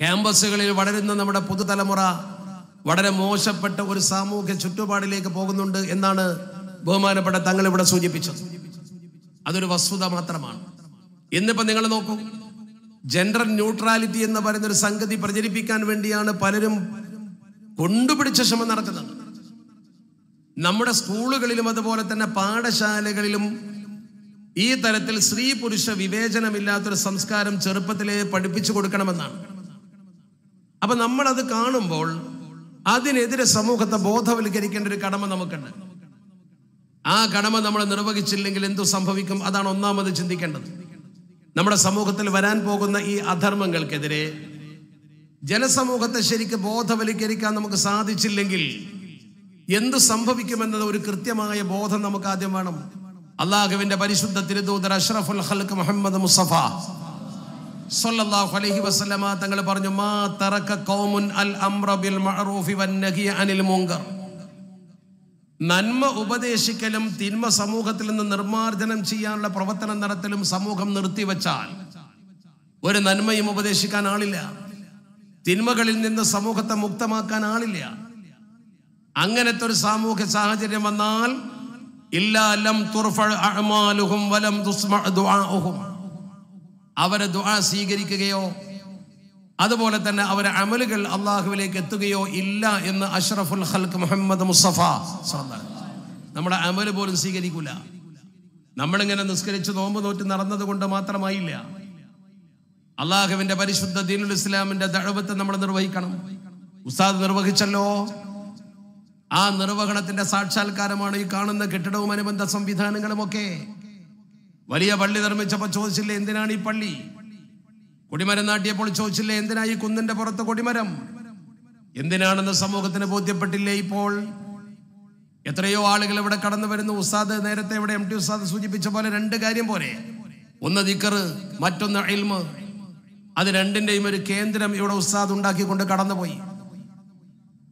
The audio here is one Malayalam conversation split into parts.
ക്യാമ്പസുകളിൽ വളരുന്ന നമ്മുടെ പുതുതലമുറ വളരെ മോശപ്പെട്ട ഒരു സാമൂഹ്യ ചുറ്റുപാടിലേക്ക് പോകുന്നുണ്ട് എന്നാണ് ബഹുമാനപ്പെട്ട തങ്ങൾ ഇവിടെ സൂചിപ്പിച്ചത് അതൊരു വസ്തുത മാത്രമാണ് ഇന്നിപ്പോൾ നിങ്ങൾ നോക്കൂ ജെൻഡർ ന്യൂട്രാലിറ്റി എന്ന് പറയുന്ന ഒരു സംഗതി പ്രചരിപ്പിക്കാൻ വേണ്ടിയാണ് പലരും കൊണ്ടുപിടിച്ച ശ്രമം നടക്കുന്നത് നമ്മുടെ സ്കൂളുകളിലും അതുപോലെ തന്നെ പാഠശാലകളിലും ഈ തരത്തിൽ സ്ത്രീ പുരുഷ വിവേചനമില്ലാത്തൊരു സംസ്കാരം ചെറുപ്പത്തിലേ പഠിപ്പിച്ചു കൊടുക്കണമെന്നാണ് അപ്പൊ അത് കാണുമ്പോൾ അതിനെതിരെ സമൂഹത്തെ ബോധവൽക്കരിക്കേണ്ട ഒരു കടമ നമുക്കുണ്ട് ആ കടമ നമ്മൾ നിർവഹിച്ചില്ലെങ്കിൽ എന്തു സംഭവിക്കും അതാണ് ഒന്നാമത് ചിന്തിക്കേണ്ടത് നമ്മുടെ സമൂഹത്തിൽ വരാൻ പോകുന്ന ഈ അധർമ്മങ്ങൾക്കെതിരെ ജനസമൂഹത്തെ ശരിക്ക് ബോധവൽക്കരിക്കാൻ നമുക്ക് സാധിച്ചില്ലെങ്കിൽ എന്തു സംഭവിക്കുമെന്നത് ഒരു കൃത്യമായ ബോധം നമുക്ക് ആദ്യം വേണം അള്ളാഹുവിന്റെ പരിശുദ്ധ തിരുദൂതർ അഷ്റഫുൽ ഹൽക്ക് മുഹമ്മദ് മുസഫ സല്ലല്ലാഹു അലൈഹി വസല്ലമ തങ്ങൾ പറഞ്ഞു മാ തറക ഖൗമുൻ അൽ അംറ ബിൽ മഅറൂഫി വൻ അനിൽ മുങ്കർ നന്മ ഉപദേശിക്കലും തിന്മ സമൂഹത്തിൽ നിന്ന് നിർമ്മാർജ്ജനം ചെയ്യാനുള്ള പ്രവർത്തനം നടത്തലും സമൂഹം നിർത്തിവെച്ചാൽ ഒരു നന്മയും ഉപദേശിക്കാൻ ആളില്ല തിന്മകളിൽ നിന്ന് സമൂഹത്തെ മുക്തമാക്കാൻ ആളില്ല അങ്ങനത്തെ ഒരു സാമൂഹ്യ സാഹചര്യം വന്നാൽ ഇല്ലാ ലം തുർഫ അഅമാലുഹും വലം തുസ്മഅ ദുആഉഹും അവരെ ദുആ സ്വീകരിക്കുകയോ അതുപോലെ തന്നെ അവരെ അമലുകൾ അള്ളാഹുവിലേക്ക് എത്തുകയോ ഇല്ല എന്ന് അഷ്റഫുൽ ഹൽക്ക് മുഹമ്മദ് മുസ്തഫ നമ്മുടെ അമല് പോലും സ്വീകരിക്കൂല നമ്മളിങ്ങനെ നിസ്കരിച്ച് നോമ്പ് നോറ്റ് നടന്നത് കൊണ്ട് മാത്രമായില്ല അള്ളാഹുവിന്റെ പരിശുദ്ധ ദീനുൽ ഇസ്ലാമിന്റെ ദഴവത്തെ നമ്മൾ നിർവഹിക്കണം ഉസ്താദ് നിർവഹിച്ചല്ലോ ആ നിർവഹണത്തിന്റെ സാക്ഷാത്കാരമാണ് ഈ കാണുന്ന കെട്ടിടവും അനുബന്ധ സംവിധാനങ്ങളും ഒക്കെ വലിയ പള്ളി നിർമ്മിച്ചപ്പോൾ ചോദിച്ചില്ലേ എന്തിനാണ് ഈ പള്ളി കൊടിമരം നാട്ടിയപ്പോൾ ചോദിച്ചില്ലേ എന്തിനാ ഈ കുന്നിന്റെ പുറത്ത് കൊടിമരം എന്തിനാണെന്ന് സമൂഹത്തിന് ബോധ്യപ്പെട്ടില്ലേ ഇപ്പോൾ എത്രയോ ആളുകൾ ഇവിടെ കടന്നു വരുന്നു ഉസ്താദ് നേരത്തെ ഇവിടെ എം ടി ഉസ്താദ് സൂചിപ്പിച്ച പോലെ രണ്ട് കാര്യം പോലെ ഒന്ന് ദിക്കർ മറ്റൊന്ന് ഇൽമ് അത് രണ്ടിന്റെയും ഒരു കേന്ദ്രം ഇവിടെ ഉസ്താദ് ഉണ്ടാക്കിക്കൊണ്ട് കടന്നുപോയി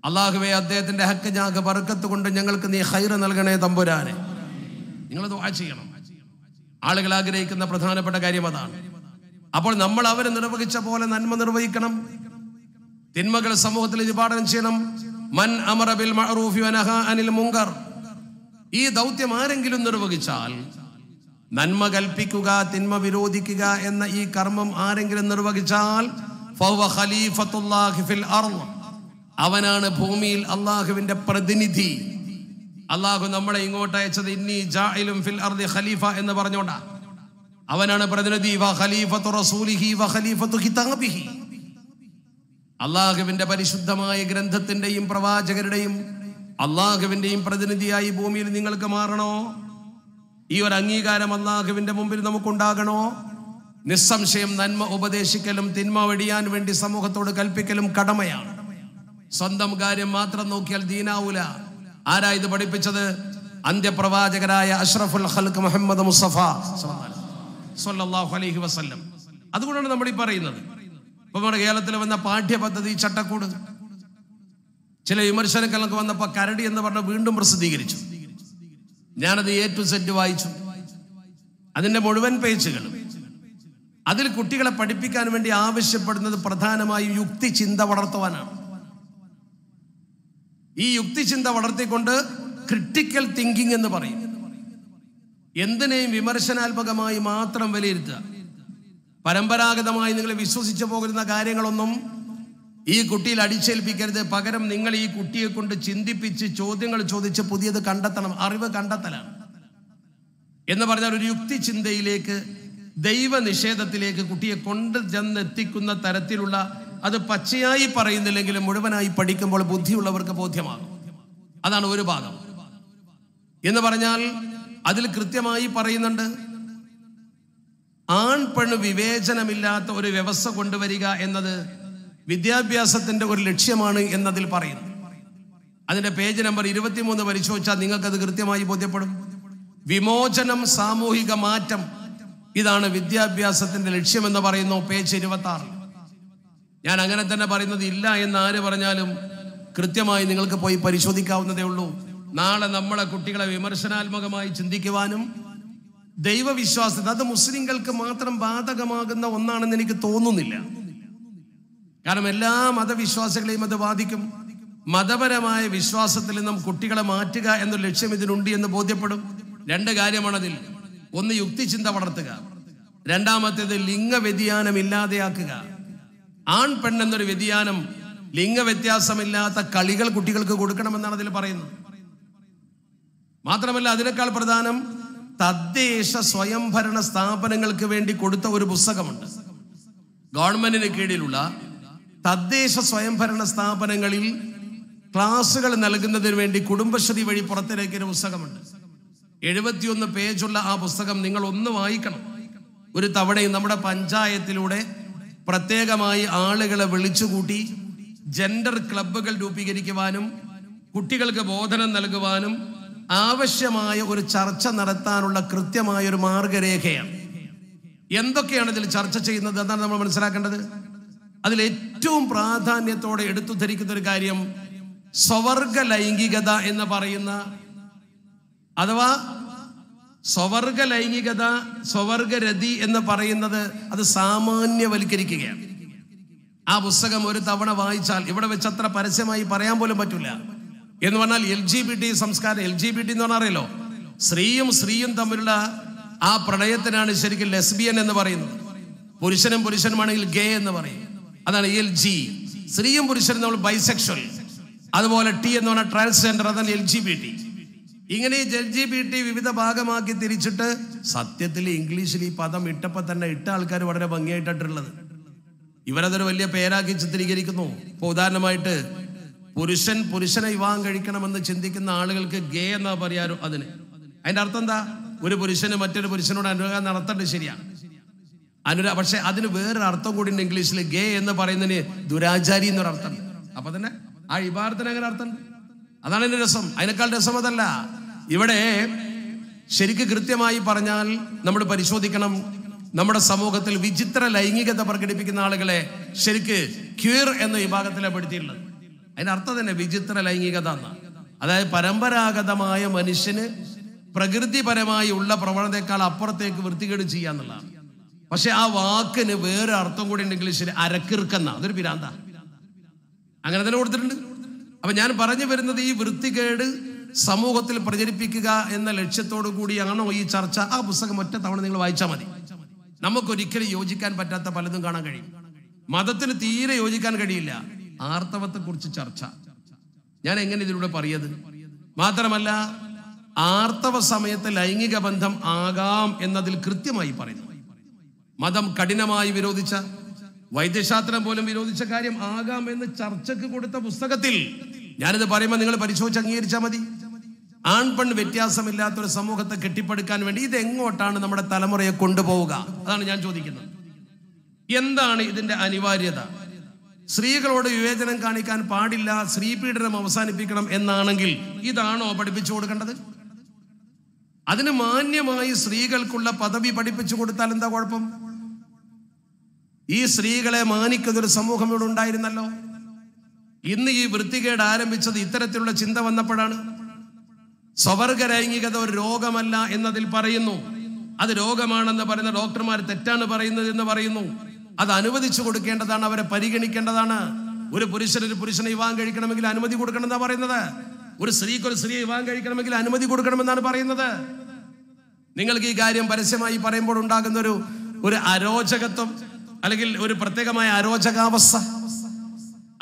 അള്ളാഹുവെ അദ്ദേഹത്തിന്റെ ഹക്ക് ഞങ്ങൾക്ക് പറക്കത്ത് കൊണ്ട് ഞങ്ങൾക്ക് നീ ഹൈറ് നൽകണേ തമ്പുരാനെ നിങ്ങൾ ദുആ ചെയ്യണം ആളുകൾ ആഗ്രഹിക്കുന്ന പ്രധാനപ്പെട്ട കാര്യം അതാണ് അപ്പോൾ നമ്മൾ അവരെ നിർവഹിച്ച പോലെ നന്മ നിർവഹിക്കണം തിന്മകൾ സമൂഹത്തിൽ നിപാടനം ചെയ്യണം മൻ അമറബിൽ അനിൽ മുങ്കർ ഈ ദൗത്യം ആരെങ്കിലും നിർവഹിച്ചാൽ നന്മ കൽപ്പിക്കുക തിന്മ വിരോധിക്കുക എന്ന ഈ കർമ്മം ആരെങ്കിലും നിർവഹിച്ചാൽ അവനാണ് ഭൂമിയിൽ അള്ളാഹുവിന്റെ പ്രതിനിധി അള്ളാഹു നമ്മളെ ഇങ്ങോട്ട് അയച്ചത് ഇന്നി ജാഇലും ഫിൽ അർദി ഖലീഫ എന്ന് പറഞ്ഞോണ്ട അവനാണ് പ്രതിനിധി വ ഖലീഫത്തു റസൂലിഹി വ ഖലീഫത്തു കിതാബിഹി അള്ളാഹുവിന്റെ പരിശുദ്ധമായ ഗ്രന്ഥത്തിന്റെയും പ്രവാചകരുടെയും അള്ളാഹുവിന്റെയും പ്രതിനിധിയായി ഭൂമിയിൽ നിങ്ങൾക്ക് മാറണോ ഈ ഒരു അംഗീകാരം അള്ളാഹുവിന്റെ മുമ്പിൽ നമുക്കുണ്ടാകണോ നിസ്സംശയം നന്മ ഉപദേശിക്കലും തിന്മ വെടിയാൻ വേണ്ടി സമൂഹത്തോട് കൽപ്പിക്കലും കടമയാണ് സ്വന്തം കാര്യം മാത്രം നോക്കിയാൽ ദീനാവൂല ആരാ ഇത് പഠിപ്പിച്ചത് അന്ത്യപ്രവാചകരായ അഷ്റഫുൽ ഹൽക്ക് മുഹമ്മദ് മുസ്തഫ സല്ലാഹു അലൈഹി വസ്ല്ലം അതുകൊണ്ടാണ് നമ്മൾ ഈ പറയുന്നത് ഇപ്പൊ നമ്മുടെ കേരളത്തിൽ വന്ന പാഠ്യപദ്ധതി ചട്ടക്കൂട് ചില വിമർശനങ്ങൾക്ക് വന്നപ്പോൾ കരടി എന്ന് പറഞ്ഞ വീണ്ടും പ്രസിദ്ധീകരിച്ചു ഞാനത് എ ടു സെറ്റ് വായിച്ചു അതിന്റെ മുഴുവൻ പേജുകൾ അതിൽ കുട്ടികളെ പഠിപ്പിക്കാൻ വേണ്ടി ആവശ്യപ്പെടുന്നത് പ്രധാനമായും യുക്തി ചിന്ത വളർത്തുവാനാണ് ഈ യുക്തിചിന്ത വളർത്തിക്കൊണ്ട് ക്രിട്ടിക്കൽ തിങ്കിങ് എന്ന് പറയും എന്തിനേയും വിമർശനാത്മകമായി മാത്രം വിലയിരുത്തുക പരമ്പരാഗതമായി നിങ്ങൾ വിശ്വസിച്ചു പോകുന്ന കാര്യങ്ങളൊന്നും ഈ കുട്ടിയിൽ അടിച്ചേൽപ്പിക്കരുത് പകരം നിങ്ങൾ ഈ കുട്ടിയെ കൊണ്ട് ചിന്തിപ്പിച്ച് ചോദ്യങ്ങൾ ചോദിച്ച് പുതിയത് കണ്ടെത്തണം അറിവ് കണ്ടെത്തലാണ് എന്ന് പറഞ്ഞാൽ ഒരു യുക്തി ചിന്തയിലേക്ക് ദൈവനിഷേധത്തിലേക്ക് കുട്ടിയെ കൊണ്ട് ചെന്നെത്തിക്കുന്ന തരത്തിലുള്ള അത് പച്ചയായി പറയുന്നില്ലെങ്കിലും മുഴുവനായി പഠിക്കുമ്പോൾ ബുദ്ധിയുള്ളവർക്ക് ബോധ്യമാകും അതാണ് ഒരു ഭാഗം എന്ന് പറഞ്ഞാൽ അതിൽ കൃത്യമായി പറയുന്നുണ്ട് ആൺ പെണ് വിവേചനമില്ലാത്ത ഒരു വ്യവസ്ഥ കൊണ്ടുവരിക എന്നത് വിദ്യാഭ്യാസത്തിന്റെ ഒരു ലക്ഷ്യമാണ് എന്നതിൽ പറയുന്നു അതിന്റെ പേജ് നമ്പർ ഇരുപത്തിമൂന്ന് പരിശോധിച്ചാൽ നിങ്ങൾക്കത് കൃത്യമായി ബോധ്യപ്പെടും വിമോചനം സാമൂഹിക മാറ്റം ഇതാണ് വിദ്യാഭ്യാസത്തിന്റെ ലക്ഷ്യമെന്ന് പറയുന്നു പേജ് ഇരുപത്തി ആറ് ഞാൻ അങ്ങനെ തന്നെ പറയുന്നത് ഇല്ല എന്ന് ആര് പറഞ്ഞാലും കൃത്യമായി നിങ്ങൾക്ക് പോയി പരിശോധിക്കാവുന്നതേ ഉള്ളൂ നാളെ നമ്മളെ കുട്ടികളെ വിമർശനാത്മകമായി ചിന്തിക്കുവാനും ദൈവവിശ്വാസത്തെ അത് മുസ്ലിങ്ങൾക്ക് മാത്രം ബാധകമാകുന്ന ഒന്നാണെന്ന് എനിക്ക് തോന്നുന്നില്ല കാരണം എല്ലാ മതവിശ്വാസികളെയും അത് ബാധിക്കും മതപരമായ വിശ്വാസത്തിൽ നിന്നും കുട്ടികളെ മാറ്റുക എന്ന ലക്ഷ്യം ഇതിനുണ്ട് എന്ന് ബോധ്യപ്പെടും രണ്ട് കാര്യമാണതിൽ ഒന്ന് യുക്തിചിന്ത വളർത്തുക രണ്ടാമത്തേത് ലിംഗവ്യതിയാനം ഇല്ലാതെയാക്കുക ആൺ പെൺ എന്നൊരു വ്യതിയാനം ലിംഗവ്യത്യാസമില്ലാത്ത കളികൾ കുട്ടികൾക്ക് കൊടുക്കണമെന്നാണ് അതിൽ പറയുന്നത് മാത്രമല്ല അതിനേക്കാൾ പ്രധാനം തദ്ദേശ സ്വയംഭരണ സ്ഥാപനങ്ങൾക്ക് വേണ്ടി കൊടുത്ത ഒരു പുസ്തകമുണ്ട് ഗവൺമെന്റിന് കീഴിലുള്ള തദ്ദേശ സ്വയംഭരണ സ്ഥാപനങ്ങളിൽ ക്ലാസ്സുകൾ നൽകുന്നതിന് വേണ്ടി കുടുംബശ്രീ വഴി പുറത്തിറക്കിയ പുസ്തകമുണ്ട് എഴുപത്തിയൊന്ന് പേജുള്ള ആ പുസ്തകം നിങ്ങൾ ഒന്ന് വായിക്കണം ഒരു തവണയും നമ്മുടെ പഞ്ചായത്തിലൂടെ പ്രത്യേകമായി ആളുകളെ വിളിച്ചുകൂട്ടി ജെൻഡർ ക്ലബ്ബുകൾ രൂപീകരിക്കുവാനും കുട്ടികൾക്ക് ബോധനം നൽകുവാനും ആവശ്യമായ ഒരു ചർച്ച നടത്താനുള്ള കൃത്യമായ ഒരു മാർഗരേഖയാണ് എന്തൊക്കെയാണ് ഇതിൽ ചർച്ച ചെയ്യുന്നത് എന്താണ് നമ്മൾ മനസ്സിലാക്കേണ്ടത് അതിൽ ഏറ്റവും പ്രാധാന്യത്തോടെ എടുത്തു ധരിക്കുന്ന ഒരു കാര്യം സ്വവർഗ ലൈംഗികത എന്ന് പറയുന്ന അഥവാ സ്വവർഗ ലൈംഗികത സ്വവർഗരതി എന്ന് പറയുന്നത് അത് സാമാന്യവൽക്കരിക്കുകയാണ് ആ പുസ്തകം ഒരു തവണ വായിച്ചാൽ ഇവിടെ വെച്ച് അത്ര പരസ്യമായി പറയാൻ പോലും പറ്റില്ല എന്ന് പറഞ്ഞാൽ എൽ ജി ബി ടി സംസ്കാരം എൽ ജി ബി ടി എന്ന് പറഞ്ഞാൽ അറിയല്ലോ സ്ത്രീയും സ്ത്രീയും തമ്മിലുള്ള ആ പ്രണയത്തിനാണ് ശരിക്കും ലെസ്ബിയൻ എന്ന് പറയുന്നത് പുരുഷനും പുരുഷനുമാണെങ്കിൽ ഗേ എന്ന് പറയും അതാണ് എൽ ജി സ്ത്രീയും പുരുഷനും നമ്മൾ ബൈസെക്ഷൽ അതുപോലെ ടി എന്ന് പറഞ്ഞാൽ ട്രാൻസ്ജെൻഡർ അതാണ് എൽ ജി ബി ടി ഇങ്ങനെ ഈ ജൽ ജി ബി ടി വിവിധ ഭാഗമാക്കി തിരിച്ചിട്ട് സത്യത്തിൽ ഇംഗ്ലീഷിൽ ഈ പദം ഇട്ടപ്പോൾ തന്നെ ഇട്ട ആൾക്കാർ വളരെ ഭംഗിയായിട്ടുള്ളത് ഇവരതൊരു വലിയ പേരാക്കി ചിത്രീകരിക്കുന്നു ഇപ്പോൾ ഉദാഹരണമായിട്ട് പുരുഷൻ പുരുഷനെ വിവാഹം കഴിക്കണമെന്ന് ചിന്തിക്കുന്ന ആളുകൾക്ക് ഗേ എന്നാ പറയാറു അതിന് അതിന്റെ അർത്ഥം എന്താ ഒരു പുരുഷന് മറ്റൊരു പുരുഷനോട് അനുരാഗം നടത്തേണ്ടത് ശരിയാണ് അനുരാ പക്ഷെ അതിന് വേറൊരു അർത്ഥം കൂടി ഉണ്ട് ഇംഗ്ലീഷിൽ ഗേ എന്ന് പറയുന്നതിന് ദുരാചാരി എന്നൊരർത്ഥം അപ്പൊ തന്നെ ആ ഇബാർത്തിന് അങ്ങനെ അർത്ഥം അതാണ് എൻ്റെ രസം അതിനേക്കാൾ രസം അതല്ല ഇവിടെ ശരിക്ക് കൃത്യമായി പറഞ്ഞാൽ നമ്മൾ പരിശോധിക്കണം നമ്മുടെ സമൂഹത്തിൽ വിചിത്ര ലൈംഗികത പ്രകടിപ്പിക്കുന്ന ആളുകളെ ശരിക്ക് ക്യൂർ എന്ന വിഭാഗത്തിലാണ് പെടുത്തിയിട്ടുള്ളത് അതിന്റെ അർത്ഥം തന്നെ വിചിത്ര ലൈംഗികത എന്ന് അതായത് പരമ്പരാഗതമായ മനുഷ്യന് പ്രകൃതിപരമായി ഉള്ള പ്രവണതയേക്കാൾ അപ്പുറത്തേക്ക് വൃത്തികേട് ചെയ്യാന്നുള്ളതാണ് പക്ഷെ ആ വാക്കിന് വേറെ അർത്ഥം കൂടി ഉണ്ടെങ്കിൽ ശരി അരക്കിറുക്കെന്ന അതൊരു പിരാന്ത അങ്ങനെ തന്നെ കൊടുത്തിട്ടുണ്ട് അപ്പൊ ഞാൻ പറഞ്ഞു വരുന്നത് ഈ വൃത്തികേട് സമൂഹത്തിൽ പ്രചരിപ്പിക്കുക എന്ന ലക്ഷ്യത്തോടു കൂടിയാണോ ഈ ചർച്ച ആ പുസ്തകം ഒറ്റ തവണ നിങ്ങൾ വായിച്ചാൽ മതി നമുക്കൊരിക്കലും യോജിക്കാൻ പറ്റാത്ത പലതും കാണാൻ കഴിയും മതത്തിന് തീരെ യോജിക്കാൻ കഴിയില്ല ആർത്തവത്തെക്കുറിച്ച് ചർച്ച ഞാൻ എങ്ങനെ ഇതിലൂടെ പറയത് മാത്രമല്ല ആർത്തവ സമയത്ത് ലൈംഗിക ബന്ധം ആകാം എന്നതിൽ കൃത്യമായി പറയുന്നു മതം കഠിനമായി വിരോധിച്ച വൈദ്യശാസ്ത്രം പോലും വിരോധിച്ച കാര്യം ആകാം എന്ന് ചർച്ചയ്ക്ക് കൊടുത്ത പുസ്തകത്തിൽ ഞാനിത് പറയുമ്പോൾ നിങ്ങൾ പരിശോധിച്ച് അംഗീകരിച്ചാൽ മതി ആൺ പെൺ ഒരു സമൂഹത്തെ കെട്ടിപ്പടുക്കാൻ വേണ്ടി ഇത് എങ്ങോട്ടാണ് നമ്മുടെ തലമുറയെ കൊണ്ടുപോവുക അതാണ് ഞാൻ ചോദിക്കുന്നത് എന്താണ് ഇതിന്റെ അനിവാര്യത സ്ത്രീകളോട് വിവേചനം കാണിക്കാൻ പാടില്ല സ്ത്രീ പീഡനം അവസാനിപ്പിക്കണം എന്നാണെങ്കിൽ ഇതാണോ പഠിപ്പിച്ചു കൊടുക്കേണ്ടത് അതിന് മാന്യമായി സ്ത്രീകൾക്കുള്ള പദവി പഠിപ്പിച്ചു കൊടുത്താൽ എന്താ കുഴപ്പം ഈ സ്ത്രീകളെ മാനിക്കുന്നൊരു സമൂഹം ഇവിടെ ഉണ്ടായിരുന്നല്ലോ ഇന്ന് ഈ വൃത്തികേട് ആരംഭിച്ചത് ഇത്തരത്തിലുള്ള ചിന്ത വന്നപ്പോഴാണ് ലൈംഗികത ഒരു രോഗമല്ല എന്നതിൽ പറയുന്നു അത് രോഗമാണെന്ന് പറയുന്ന ഡോക്ടർമാർ തെറ്റാണ് പറയുന്നത് എന്ന് പറയുന്നു അത് അനുവദിച്ചു കൊടുക്കേണ്ടതാണ് അവരെ പരിഗണിക്കേണ്ടതാണ് ഒരു പുരുഷൻ ഒരു പുരുഷനെ വിവാഹം കഴിക്കണമെങ്കിൽ അനുമതി കൊടുക്കണമെന്നാ പറയുന്നത് ഒരു സ്ത്രീക്ക് ഒരു സ്ത്രീയെ വിവാഹം കഴിക്കണമെങ്കിൽ അനുമതി കൊടുക്കണമെന്നാണ് പറയുന്നത് നിങ്ങൾക്ക് ഈ കാര്യം പരസ്യമായി പറയുമ്പോൾ ഉണ്ടാകുന്ന ഒരു ഒരു അരോചകത്വം അല്ലെങ്കിൽ ഒരു പ്രത്യേകമായ അരോചകാവസ്ഥ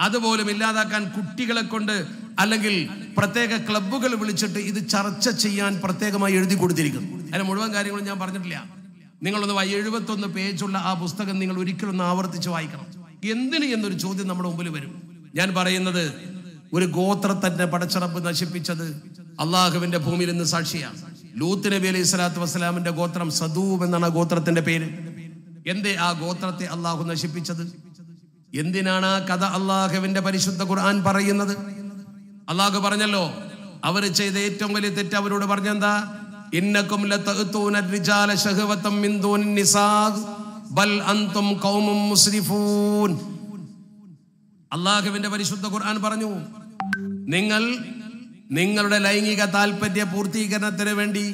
അതുപോലും ഇല്ലാതാക്കാൻ കുട്ടികളെ കൊണ്ട് അല്ലെങ്കിൽ പ്രത്യേക ക്ലബ്ബുകൾ വിളിച്ചിട്ട് ഇത് ചർച്ച ചെയ്യാൻ പ്രത്യേകമായി എഴുതി കൊടുത്തിരിക്കുന്നു അതിന് മുഴുവൻ കാര്യങ്ങളും ഞാൻ പറഞ്ഞിട്ടില്ല നിങ്ങളൊന്ന് എഴുപത്തൊന്ന് പേജുള്ള ആ പുസ്തകം നിങ്ങൾ ഒന്ന് ആവർത്തിച്ച് വായിക്കണം എന്തിന് എന്നൊരു ചോദ്യം നമ്മുടെ മുമ്പിൽ വരും ഞാൻ പറയുന്നത് ഒരു തന്നെ പടച്ചിറപ്പ് നശിപ്പിച്ചത് അള്ളാഹുവിന്റെ ഭൂമിയിൽ നിന്ന് സാക്ഷിയാണ് ലൂത്ത് നബി അലൈഹി സ്വലാത്തു വസ്സലാമിന്റെ ഗോത്രം സദൂബ് എന്നാണ് ആ ഗോത്രത്തിന്റെ പേര് എന്തേ ആ ഗോത്രത്തെ അള്ളാഹു നശിപ്പിച്ചത് എന്തിനാണ് ആ കഥ അള്ളാഹുവിന്റെ പരിശുദ്ധ ഖുർആൻ പറയുന്നത് അള്ളാഹു പറഞ്ഞല്ലോ അവർ ചെയ്ത ഏറ്റവും വലിയ തെറ്റ് അവരോട് പറഞ്ഞെന്താ ഇന്നക്കും പരിശുദ്ധ ഖുർആൻ പറഞ്ഞു നിങ്ങൾ നിങ്ങളുടെ ലൈംഗിക താല്പര്യ പൂർത്തീകരണത്തിന് വേണ്ടി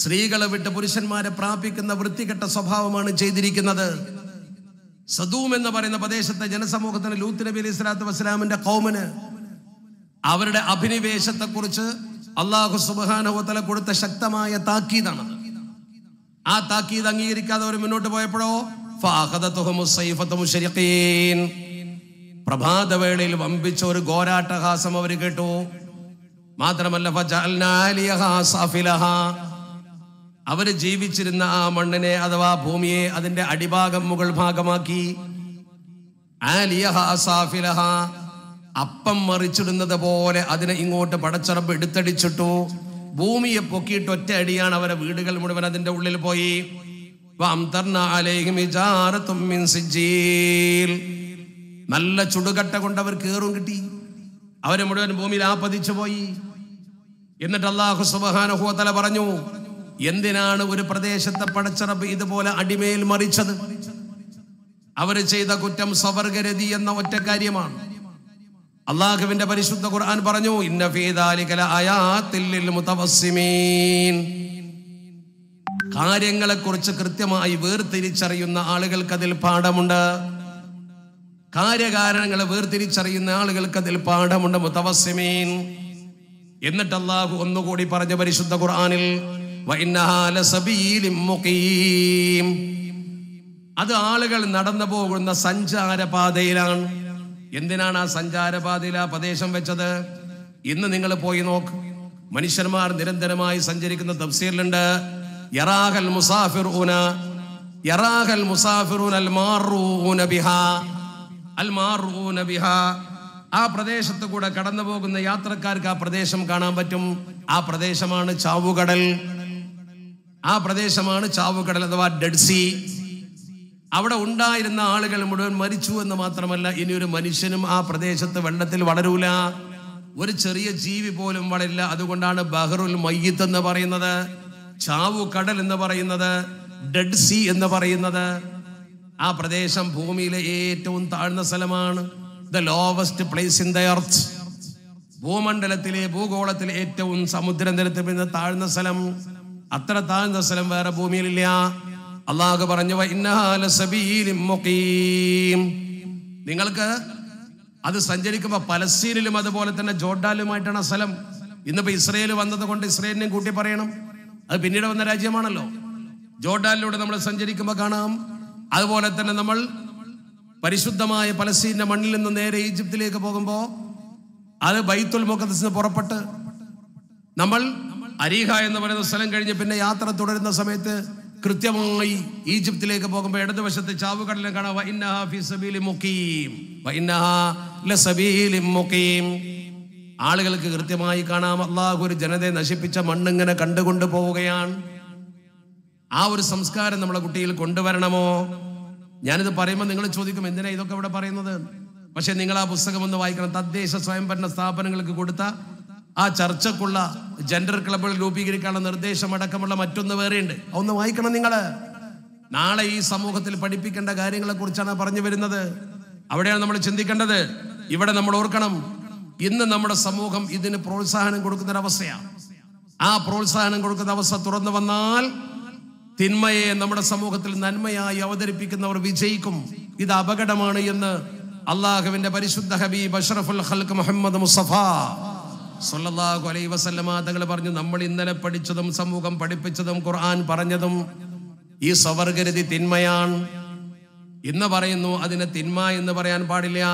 സ്ത്രീകളെ വിട്ട് പുരുഷന്മാരെ പ്രാപിക്കുന്ന വൃത്തികെട്ട സ്വഭാവമാണ് ചെയ്തിരിക്കുന്നത് സദൂം എന്ന് പറയുന്ന പ്രദേശത്തെ ജനസമൂഹത്തിന് ലൂത്ത് നബി അലൈഹി സ്വലാത്തു വസ്സലാമിന്റെ കൗമന് അവരുടെ കുറിച്ച് അള്ളാഹു സുബാനുഭവത്തല കൊടുത്ത ശക്തമായ താക്കീതാണ് ആ താക്കീത് അംഗീകരിക്കാതെ അവർ മുന്നോട്ട് പോയപ്പോഴോ പ്രഭാതവേളയിൽ വമ്പിച്ച ഒരു ഗോരാട്ടഹാസം അവർ കേട്ടു മാത്രമല്ല അവര് ജീവിച്ചിരുന്ന ആ മണ്ണിനെ അഥവാ ഭൂമിയെ അതിന്റെ അടിഭാഗം മുകൾ ഭാഗമാക്കി അപ്പം മറിച്ചിടുന്നത് പോലെ അതിനെ ഇങ്ങോട്ട് പടച്ചറമ്പ് എടുത്തടിച്ചിട്ടു ഭൂമിയെ പൊക്കിയിട്ട് ഒറ്റ അടിയാണ് അവരെ വീടുകൾ മുഴുവൻ അതിന്റെ ഉള്ളിൽ പോയി നല്ല ചുടുകട്ട കൊണ്ട് അവർ കേറും കിട്ടി അവരെ മുഴുവൻ ഭൂമിയിൽ ആപതിച്ചു പോയി എന്നിട്ട് അള്ളാഹു സുബാനുഹോത്തല പറഞ്ഞു എന്തിനാണ് ഒരു പ്രദേശത്തെ പടച്ചറപ്പ് ഇതുപോലെ അടിമയിൽ മറിച്ചത് അവര് ചെയ്ത കുറ്റം സവർഗരതി എന്ന ഒറ്റ കാര്യമാണ് അള്ളാഹുവിന്റെ പരിശുദ്ധ ഖുർആൻ പറഞ്ഞു കാര്യങ്ങളെ കുറിച്ച് കൃത്യമായി വേർതിരിച്ചറിയുന്ന ആളുകൾക്ക് അതിൽ പാഠമുണ്ട് കാര്യകാരണങ്ങളെ വേർതിരിച്ചറിയുന്ന ആളുകൾക്ക് അതിൽ പാഠമുണ്ട് മുത്തവസ്യമീൻ എന്നിട്ട് അള്ളാഹു ഒന്നുകൂടി പറഞ്ഞ പരിശുദ്ധ ഖുർആാനിൽ അത് ആളുകൾ നടന്നു പോകുന്ന സഞ്ചാരപാതയിലാണ് എന്തിനാണ് ആ സഞ്ചാരപാതയിൽ ആ പ്രദേശം വെച്ചത് ഇന്ന് നിങ്ങൾ പോയി നോക്ക് മനുഷ്യന്മാർ നിരന്തരമായി സഞ്ചരിക്കുന്ന തഫ്സീറിലുണ്ട് യറാഹൽ മുസാഫിർ ഊന യറാഹൽ മുസാഫിറൂൻ അൽ മാറൂന ബിഹ അൽ മാറൂന ബിഹാ ആ പ്രദേശത്ത് കൂടെ കടന്നു പോകുന്ന യാത്രക്കാർക്ക് ആ പ്രദേശം കാണാൻ പറ്റും ആ പ്രദേശമാണ് ചാവുകടൽ ആ പ്രദേശമാണ് ചാവുകടൽ അഥവാ ഡെഡ് സി അവിടെ ഉണ്ടായിരുന്ന ആളുകൾ മുഴുവൻ മരിച്ചു എന്ന് മാത്രമല്ല ഇനി ഒരു മനുഷ്യനും ആ പ്രദേശത്ത് വെള്ളത്തിൽ വളരൂല ഒരു ചെറിയ ജീവി പോലും വളരില്ല അതുകൊണ്ടാണ് ബഹറുൽ മയ്യത്ത് എന്ന് പറയുന്നത് ചാവു കടൽ എന്ന് പറയുന്നത് ഡെഡ് സി എന്ന് പറയുന്നത് ആ പ്രദേശം ഭൂമിയിലെ ഏറ്റവും താഴ്ന്ന സ്ഥലമാണ് the lowest place in the earth ഭൂമണ്ഡലത്തിലെ ഭൂഗോളത്തിലെ ഏറ്റവും സമുദ്രനിരത്തിൽ താഴ്ന്ന സ്ഥലം അത്ര താഴ്ന്ന സ്ഥലം വേറെ ഭൂമിയിലില്ല അള്ളാഹു പറഞ്ഞു നിങ്ങൾക്ക് അത് സഞ്ചരിക്കുമ്പോ പലസ്തീനിലും അതുപോലെ തന്നെ ജോർഡാലുമായിട്ടാണ് സ്ഥലം ഇന്നിപ്പോ ഇസ്രയേൽ വന്നത് കൊണ്ട് ഇസ്രയേലിനെയും കൂട്ടി പറയണം അത് പിന്നീട് വന്ന രാജ്യമാണല്ലോ ജോർഡാലിലൂടെ നമ്മൾ സഞ്ചരിക്കുമ്പോൾ കാണാം അതുപോലെ തന്നെ നമ്മൾ പരിശുദ്ധമായ പലസ്തീൻ്റെ മണ്ണിൽ നിന്ന് നേരെ ഈജിപ്തിലേക്ക് പോകുമ്പോൾ അത് ബൈത്തുൽ മുഖത്ത് പുറപ്പെട്ട് നമ്മൾ അരീഹ എന്ന് പറയുന്ന സ്ഥലം കഴിഞ്ഞ് പിന്നെ യാത്ര തുടരുന്ന സമയത്ത് കൃത്യമായി ഈജിപ്തിലേക്ക് പോകുമ്പോൾ ഇടതുവശത്ത് ചാവുകടലും കാണാം ആളുകൾക്ക് കൃത്യമായി കാണാം അള്ളാഹു ഒരു ജനതയെ നശിപ്പിച്ച മണ്ണിങ്ങനെ കണ്ടുകൊണ്ട് പോവുകയാണ് ആ ഒരു സംസ്കാരം നമ്മളെ കുട്ടിയിൽ കൊണ്ടുവരണമോ ഞാനിത് പറയുമ്പോൾ നിങ്ങൾ ചോദിക്കും എന്തിനാ ഇതൊക്കെ ഇവിടെ പറയുന്നത് പക്ഷെ നിങ്ങൾ ആ പുസ്തകം ഒന്ന് വായിക്കണം തദ്ദേശ സ്വയംഭരണ സ്ഥാപനങ്ങൾക്ക് കൊടുത്ത ആ ചർച്ചക്കുള്ള ജെൻഡർ ക്ലബ്ബുകൾ രൂപീകരിക്കാനുള്ള നിർദ്ദേശമടക്കമുള്ള മറ്റൊന്ന് വേറെയുണ്ട് ഒന്ന് വായിക്കണം നിങ്ങൾ നാളെ ഈ സമൂഹത്തിൽ പഠിപ്പിക്കേണ്ട കാര്യങ്ങളെ കുറിച്ചാണ് പറഞ്ഞു വരുന്നത് അവിടെയാണ് നമ്മൾ ചിന്തിക്കേണ്ടത് ഇവിടെ നമ്മൾ ഓർക്കണം ഇന്ന് നമ്മുടെ സമൂഹം ഇതിന് പ്രോത്സാഹനം കൊടുക്കുന്ന ഒരവസ്ഥയാണ് ആ പ്രോത്സാഹനം കൊടുക്കുന്ന അവസ്ഥ തുറന്നു വന്നാൽ തിന്മയെ നമ്മുടെ സമൂഹത്തിൽ നന്മയായി അവതരിപ്പിക്കുന്നവർ വിജയിക്കും ഇത് അപകടമാണ് എന്ന് അള്ളാഹുവിന്റെ പരിശുദ്ധ ഹബീബ് അഷറഫുൽ ഹൽക്ക് മുഹമ്മദ് മുസഫ സൊല്ലാഹു അലൈ വസല്ലമ തങ്ങൾ പറഞ്ഞു നമ്മൾ ഇന്നലെ പഠിച്ചതും സമൂഹം പഠിപ്പിച്ചതും ഖുർആൻ പറഞ്ഞതും ഈ സ്വവർഗരതി തിന്മയാണ് ഇന്ന് പറയുന്നു അതിനെ തിന്മ എന്ന് പറയാൻ പാടില്ല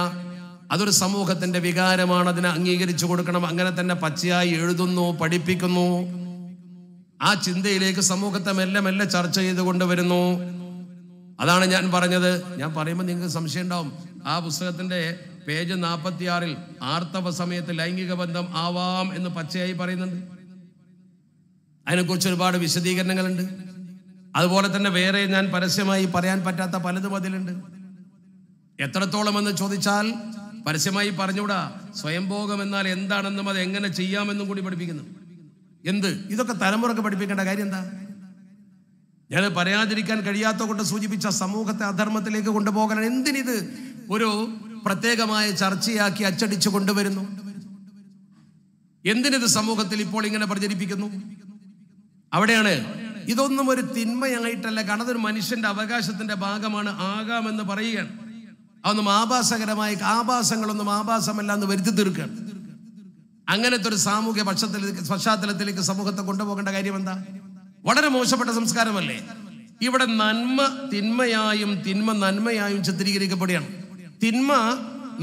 അതൊരു സമൂഹത്തിന്റെ വികാരമാണ് അതിനെ അംഗീകരിച്ചു കൊടുക്കണം അങ്ങനെ തന്നെ പച്ചയായി എഴുതുന്നു പഠിപ്പിക്കുന്നു ആ ചിന്തയിലേക്ക് സമൂഹത്തെ മെല്ലെ മെല്ലെ ചർച്ച ചെയ്ത് കൊണ്ടുവരുന്നു അതാണ് ഞാൻ പറഞ്ഞത് ഞാൻ പറയുമ്പോൾ നിങ്ങൾക്ക് സംശയം ഉണ്ടാവും ആ പുസ്തകത്തിന്റെ പേജ് നാൽപ്പത്തിയാറിൽ ആർത്തവ സമയത്ത് ലൈംഗിക ബന്ധം ആവാം എന്ന് പച്ചയായി പറയുന്നുണ്ട് അതിനെക്കുറിച്ച് ഒരുപാട് വിശദീകരണങ്ങളുണ്ട് അതുപോലെ തന്നെ വേറെ ഞാൻ പരസ്യമായി പറയാൻ പറ്റാത്ത പലതും അതിലുണ്ട് എത്രത്തോളം എന്ന് ചോദിച്ചാൽ പരസ്യമായി പറഞ്ഞുകൂടാ സ്വയംഭോഗം എന്നാൽ എന്താണെന്നും അത് എങ്ങനെ ചെയ്യാമെന്നും കൂടി പഠിപ്പിക്കുന്നു എന്ത് ഇതൊക്കെ തലമുറക്ക് പഠിപ്പിക്കേണ്ട കാര്യം എന്താ ഞാൻ പറയാതിരിക്കാൻ കഴിയാത്ത കൊണ്ട് സൂചിപ്പിച്ച സമൂഹത്തെ അധർമ്മത്തിലേക്ക് കൊണ്ടുപോകാൻ എന്തിനിത് ഒരു പ്രത്യേകമായ ചർച്ചയാക്കി അച്ചടിച്ചു കൊണ്ടുവരുന്നു എന്തിനത് സമൂഹത്തിൽ ഇപ്പോൾ ഇങ്ങനെ പ്രചരിപ്പിക്കുന്നു അവിടെയാണ് ഇതൊന്നും ഒരു തിന്മയായിട്ടല്ല കാരണം മനുഷ്യന്റെ അവകാശത്തിന്റെ ഭാഗമാണ് ആകാമെന്ന് പറയുകയാണ് അതൊന്നും ആഭാസകരമായ ആഭാസങ്ങളൊന്നും ആഭാസമല്ല എന്ന് വരുത്തി തീർക്കുകയാണ് അങ്ങനത്തെ ഒരു സാമൂഹ്യ പക്ഷത്തിലേക്ക് പശ്ചാത്തലത്തിലേക്ക് സമൂഹത്തെ കൊണ്ടുപോകേണ്ട കാര്യം എന്താ വളരെ മോശപ്പെട്ട സംസ്കാരമല്ലേ ഇവിടെ നന്മ തിന്മയായും തിന്മ നന്മയായും ചിത്രീകരിക്കപ്പെടുകയാണ് തിന്മ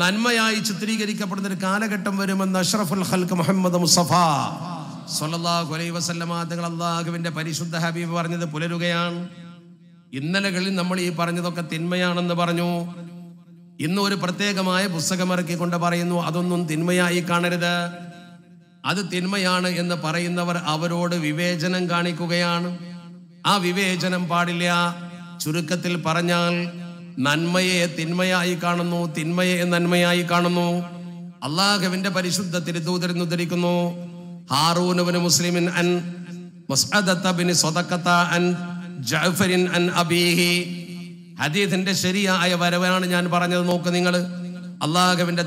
നന്മയായി ചിത്രീകരിക്കപ്പെടുന്ന ഒരു കാലഘട്ടം വരുമെന്ന് അഷ്റഫുൽ ഹൽക്ക് മുഹമ്മദ് മുസഫ സൊല്ലാഹു വസല്ലമാങ്ങൾ വസല്ലമ തങ്ങൾ അള്ളാഹുവിന്റെ പരിശുദ്ധ ഹബീബ് പറഞ്ഞത് പുലരുകയാണ് ഇന്നലകളിൽ നമ്മൾ ഈ പറഞ്ഞതൊക്കെ തിന്മയാണെന്ന് പറഞ്ഞു ഇന്ന് ഒരു പ്രത്യേകമായ പുസ്തകം ഇറക്കിക്കൊണ്ട് പറയുന്നു അതൊന്നും തിന്മയായി കാണരുത് അത് തിന്മയാണ് എന്ന് പറയുന്നവർ അവരോട് വിവേചനം കാണിക്കുകയാണ് ആ വിവേചനം പാടില്ല ചുരുക്കത്തിൽ പറഞ്ഞാൽ നന്മയെ തിന്മയായി കാണുന്നു തിന്മയെ നന്മയായി കാണുന്നു അള്ളാഹുവിന്റെ പരിശുദ്ധ തിരുത്തൂതരുന്നുദ്ധരിക്കുന്നു ഹാറൂനുവിന് മുസ്ലിമിൻ അൻ മുസ്അദത്തബിന് സ്വതക്കത്ത അൻ ജഅഫരിൻ അൻ അബീഹി ഹദീദിന്റെ ശരിയായ വരവനാണ് ഞാൻ പറഞ്ഞത് നോക്ക് നിങ്ങൾ അള്ളാഹുവിന്റെ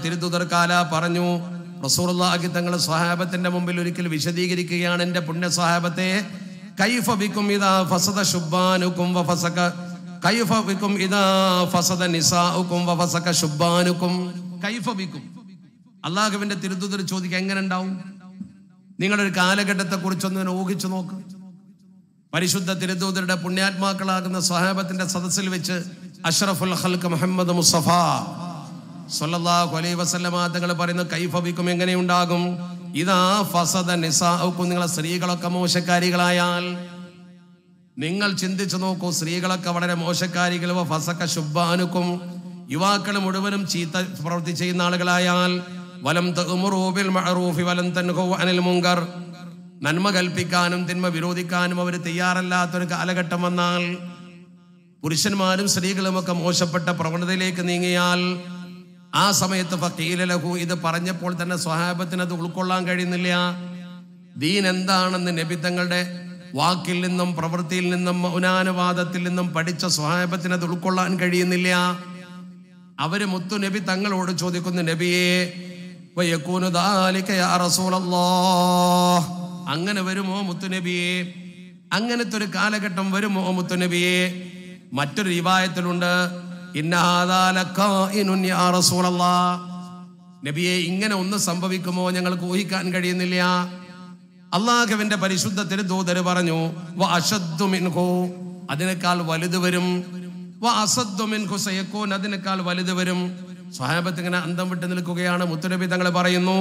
കാല പറഞ്ഞു റസൂർലാഹി തങ്ങൾ സ്വഹാബത്തിന്റെ മുമ്പിൽ ഒരിക്കൽ വിശദീകരിക്കുകയാണ് എൻ്റെ പുണ്യ സ്വഹാബത്തെ കൈഫബിക്കും ഇതാ ഫസദ ശുബാനുക്കും വഫസക കൈഫ ഫസദ വഫസക കൈഫ അള്ളാഹുവിന്റെ തിരുത്തുതൽ ചോദിക്കുക എങ്ങനെ ഉണ്ടാവും നിങ്ങളൊരു കാലഘട്ടത്തെ കുറിച്ചൊന്ന് ഊഹിച്ചു നോക്ക് പരിശുദ്ധ തിരുത്തൂതരുടെ പുണ്യാത്മാക്കളാകുന്ന സഹാബത്തിന്റെ സദസ്സിൽ വെച്ച് അഷ്റഫുൽ ഹൽക്ക് മുഹമ്മദ് മുസഫ സല്ലല്ലാഹു അലൈഹി വസല്ലമ തങ്ങൾ പറയുന്ന കൈഫബിക്കും എങ്ങനെയുണ്ടാകും ഇതാ ഫസദ നിസാഉകും നിങ്ങളെ സ്ത്രീകളൊക്കെ മോശക്കാരികളായാൽ നിങ്ങൾ ചിന്തിച്ചു നോക്കൂ സ്ത്രീകളൊക്കെ വളരെ മോശക്കാരികളും ഫസക്ക ശുഭാനുക്കും യുവാക്കൾ മുഴുവനും ചീത്ത പ്രവൃത്തി ചെയ്യുന്ന ആളുകളായാൽ വലം തൂറൂബിൽ മഹറൂഫി വലം തൻഹോ അനിൽ മുങ്കർ നന്മ കൽപ്പിക്കാനും തിന്മ വിരോധിക്കാനും അവർ തയ്യാറല്ലാത്തൊരു കാലഘട്ടം വന്നാൽ പുരുഷന്മാരും സ്ത്രീകളുമൊക്കെ മോശപ്പെട്ട പ്രവണതയിലേക്ക് നീങ്ങിയാൽ ആ സമയത്ത് ഫക്കീല ലഹു ഇത് പറഞ്ഞപ്പോൾ തന്നെ സ്വഹാബത്തിന് അത് ഉൾക്കൊള്ളാൻ കഴിയുന്നില്ല ദീൻ എന്താണെന്ന് നബി തങ്ങളുടെ വാക്കിൽ നിന്നും പ്രവൃത്തിയിൽ നിന്നും മൗനാനുവാദത്തിൽ നിന്നും പഠിച്ച അത് ഉൾക്കൊള്ളാൻ കഴിയുന്നില്ല അവര് മുത്തു നബി തങ്ങളോട് ചോദിക്കുന്നു നബിയെ അങ്ങനെ വരുമോ നബിയെ അങ്ങനത്തെ ഒരു കാലഘട്ടം വരുമോ നബിയെ മറ്റൊരു വിവാഹത്തിലുണ്ട് നബിയെ ഇങ്ങനെ ഒന്ന് സംഭവിക്കുമോ ഞങ്ങൾക്ക് ഊഹിക്കാൻ കഴിയുന്നില്ല അള്ളാഹുവിന്റെ പരിശുദ്ധ തിരുദൂതര് പറഞ്ഞു അതിനേക്കാൾ വലുത് വരും അതിനേക്കാൾ വലുത് വരും സ്വഹാബത്ത് ഇങ്ങനെ അന്തം വിട്ട് നിൽക്കുകയാണ് മുത്തുനബി തങ്ങൾ പറയുന്നു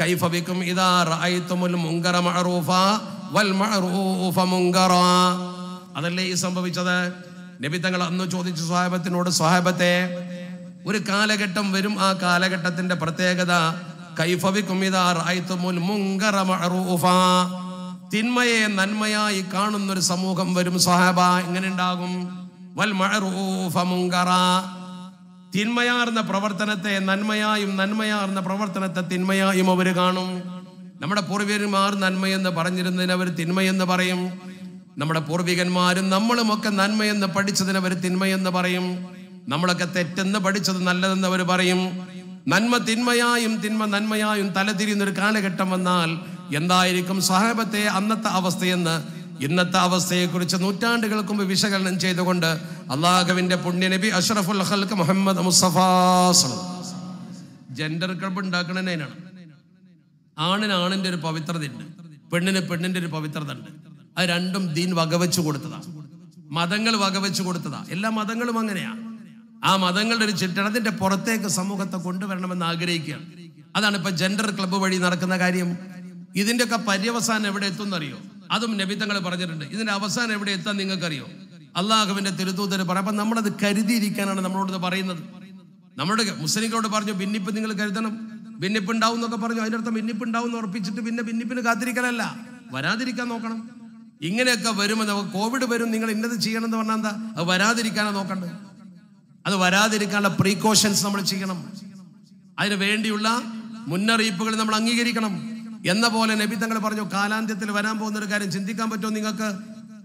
കൈഫബിക്കും ഇതാ മുങ്കറ വൽ മുങ്കറ അതല്ലേ ഈ സംഭവിച്ചത് നബി തങ്ങൾ അന്ന് ചോദിച്ചു സ്വഹാബത്തിനോട് സ്വഹാബത്തെ ഒരു കാലഘട്ടം വരും ആ കാലഘട്ടത്തിന്റെ പ്രത്യേകത തിന്മയെ നന്മയായി കാണുന്ന ഒരു സമൂഹം വരും സഹാബ എങ്ങനെ ഉണ്ടാകും വൽ മുങ്കറ തിന്മയാർന്ന പ്രവർത്തനത്തെ നന്മയായും നന്മയാർന്ന പ്രവർത്തനത്തെ തിന്മയായും അവർ കാണും നമ്മുടെ പൂർവികന്മാർ നന്മയെന്ന് പറഞ്ഞിരുന്നതിന് അവർ തിന്മയെന്ന് പറയും നമ്മുടെ പൂർവികന്മാരും നമ്മളുമൊക്കെ നന്മയെന്ന് പഠിച്ചതിന് അവർ തിന്മയെന്ന് പറയും നമ്മളൊക്കെ തെറ്റെന്ന് പഠിച്ചത് നല്ലതെന്ന് അവർ പറയും നന്മ തിന്മയായും തിന്മ നന്മയായും തലതിരിയുന്നൊരു കാലഘട്ടം വന്നാൽ എന്തായിരിക്കും സാഹബത്തെ അന്നത്തെ അവസ്ഥയെന്ന് ഇന്നത്തെ അവസ്ഥയെക്കുറിച്ച് നൂറ്റാണ്ടുകൾക്ക് മുമ്പ് വിശകലനം ചെയ്തുകൊണ്ട് അള്ളാഹുവിന്റെ പുണ്യനബി അഷ്റഫുൽ ഹൽക്ക് മുഹമ്മദ് മുസഫാസ് ജെൻഡർ ക്ലബ് ഉണ്ടാക്കണതിനാണ് ആണിന് ആണിന്റെ ഒരു ഉണ്ട് പെണ്ണിന് പെണ്ണിന്റെ ഒരു പവിത്രത ഉണ്ട് അത് രണ്ടും ദീൻ വകവെച്ചു കൊടുത്തതാ മതങ്ങൾ വകവെച്ചു കൊടുത്തതാ എല്ലാ മതങ്ങളും അങ്ങനെയാണ് ആ മതങ്ങളുടെ ഒരു ചിട്ടണത്തിൻ്റെ പുറത്തേക്ക് സമൂഹത്തെ കൊണ്ടുവരണമെന്ന് ആഗ്രഹിക്കുകയാണ് അതാണ് ഇപ്പൊ ജെൻഡർ ക്ലബ്ബ് വഴി നടക്കുന്ന കാര്യം ഇതിന്റെയൊക്കെ പര്യവസാനം എവിടെ എത്തുമെന്നറിയോ അതും നബിത്തങ്ങൾ പറഞ്ഞിട്ടുണ്ട് ഇതിന്റെ അവസാനം എവിടെ എത്താൻ നിങ്ങൾക്കറിയോ അള്ളാഹുവിന്റെ തിരുത്തൂത്തര് പറയാം അപ്പൊ നമ്മളത് കരുതിയിരിക്കാനാണ് നമ്മളോട് പറയുന്നത് നമ്മുടെ മുസ്ലിങ്ങളോട് പറഞ്ഞു ഭിന്നിപ്പ് നിങ്ങൾ കരുതണം ഭിന്നിപ്പ് ഉണ്ടാവും എന്നൊക്കെ പറഞ്ഞു അർത്ഥം ഭിന്നിപ്പ് ഉണ്ടാവും എന്ന് ഉറപ്പിച്ചിട്ട് പിന്നെ ഭിന്നിപ്പിന് കാത്തിരിക്കലല്ല വരാതിരിക്കാൻ നോക്കണം ഇങ്ങനെയൊക്കെ വരുമ്പോൾ കോവിഡ് വരും നിങ്ങൾ ഇന്നത് ചെയ്യണം എന്ന് പറഞ്ഞാൽ എന്താ അത് വരാതിരിക്കാനാണ് നോക്കേണ്ടത് അത് വരാതിരിക്കാനുള്ള പ്രീക്കോഷൻസ് നമ്മൾ ചെയ്യണം അതിന് വേണ്ടിയുള്ള മുന്നറിയിപ്പുകൾ നമ്മൾ അംഗീകരിക്കണം എന്ന പോലെ നബി തങ്ങൾ പറഞ്ഞു കാലാന്ത്യത്തിൽ വരാൻ പോകുന്ന ഒരു കാര്യം ചിന്തിക്കാൻ പറ്റുമോ നിങ്ങൾക്ക്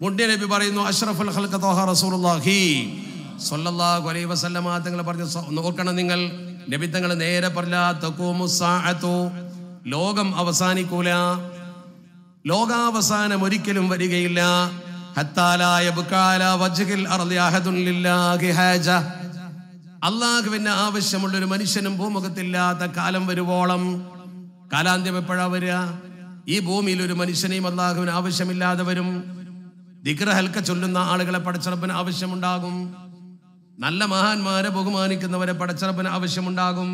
മുണ്ടിയ നബി പറയുന്നു അഷ്റഫുൽ ഹൽഖ തോഹ റസൂലുള്ളാഹി അലൈഹി തങ്ങൾ പറഞ്ഞു നോക്കണം നിങ്ങൾ നബി തങ്ങൾ നേരെ പറഞ്ഞ ലോകം അവസാനിക്കൂല ലോകാവസാനം ഒരിക്കലും വരികയില്ല ഹത്താലായ ബുക്കാല വജ്ഹിൽ അർദിയാഹദുൻ ലില്ലാഹി ഹാജ അള്ളാഹുവിന് ആവശ്യമുള്ള ഒരു മനുഷ്യനും ഭൂമുഖത്തില്ലാത്ത കാലം വരുവോളം കാലാന്ത്യം എപ്പോഴാ വരിക ഈ ഭൂമിയിൽ ഒരു മനുഷ്യനെയും അള്ളാഹുവിന് ആവശ്യമില്ലാതെ വരും ദിഗ്രഹൽക്ക ചൊല്ലുന്ന ആളുകളെ പടച്ചറപ്പിന് ആവശ്യമുണ്ടാകും നല്ല മഹാന്മാരെ ബഹുമാനിക്കുന്നവരെ പടച്ചറപ്പിന് ആവശ്യമുണ്ടാകും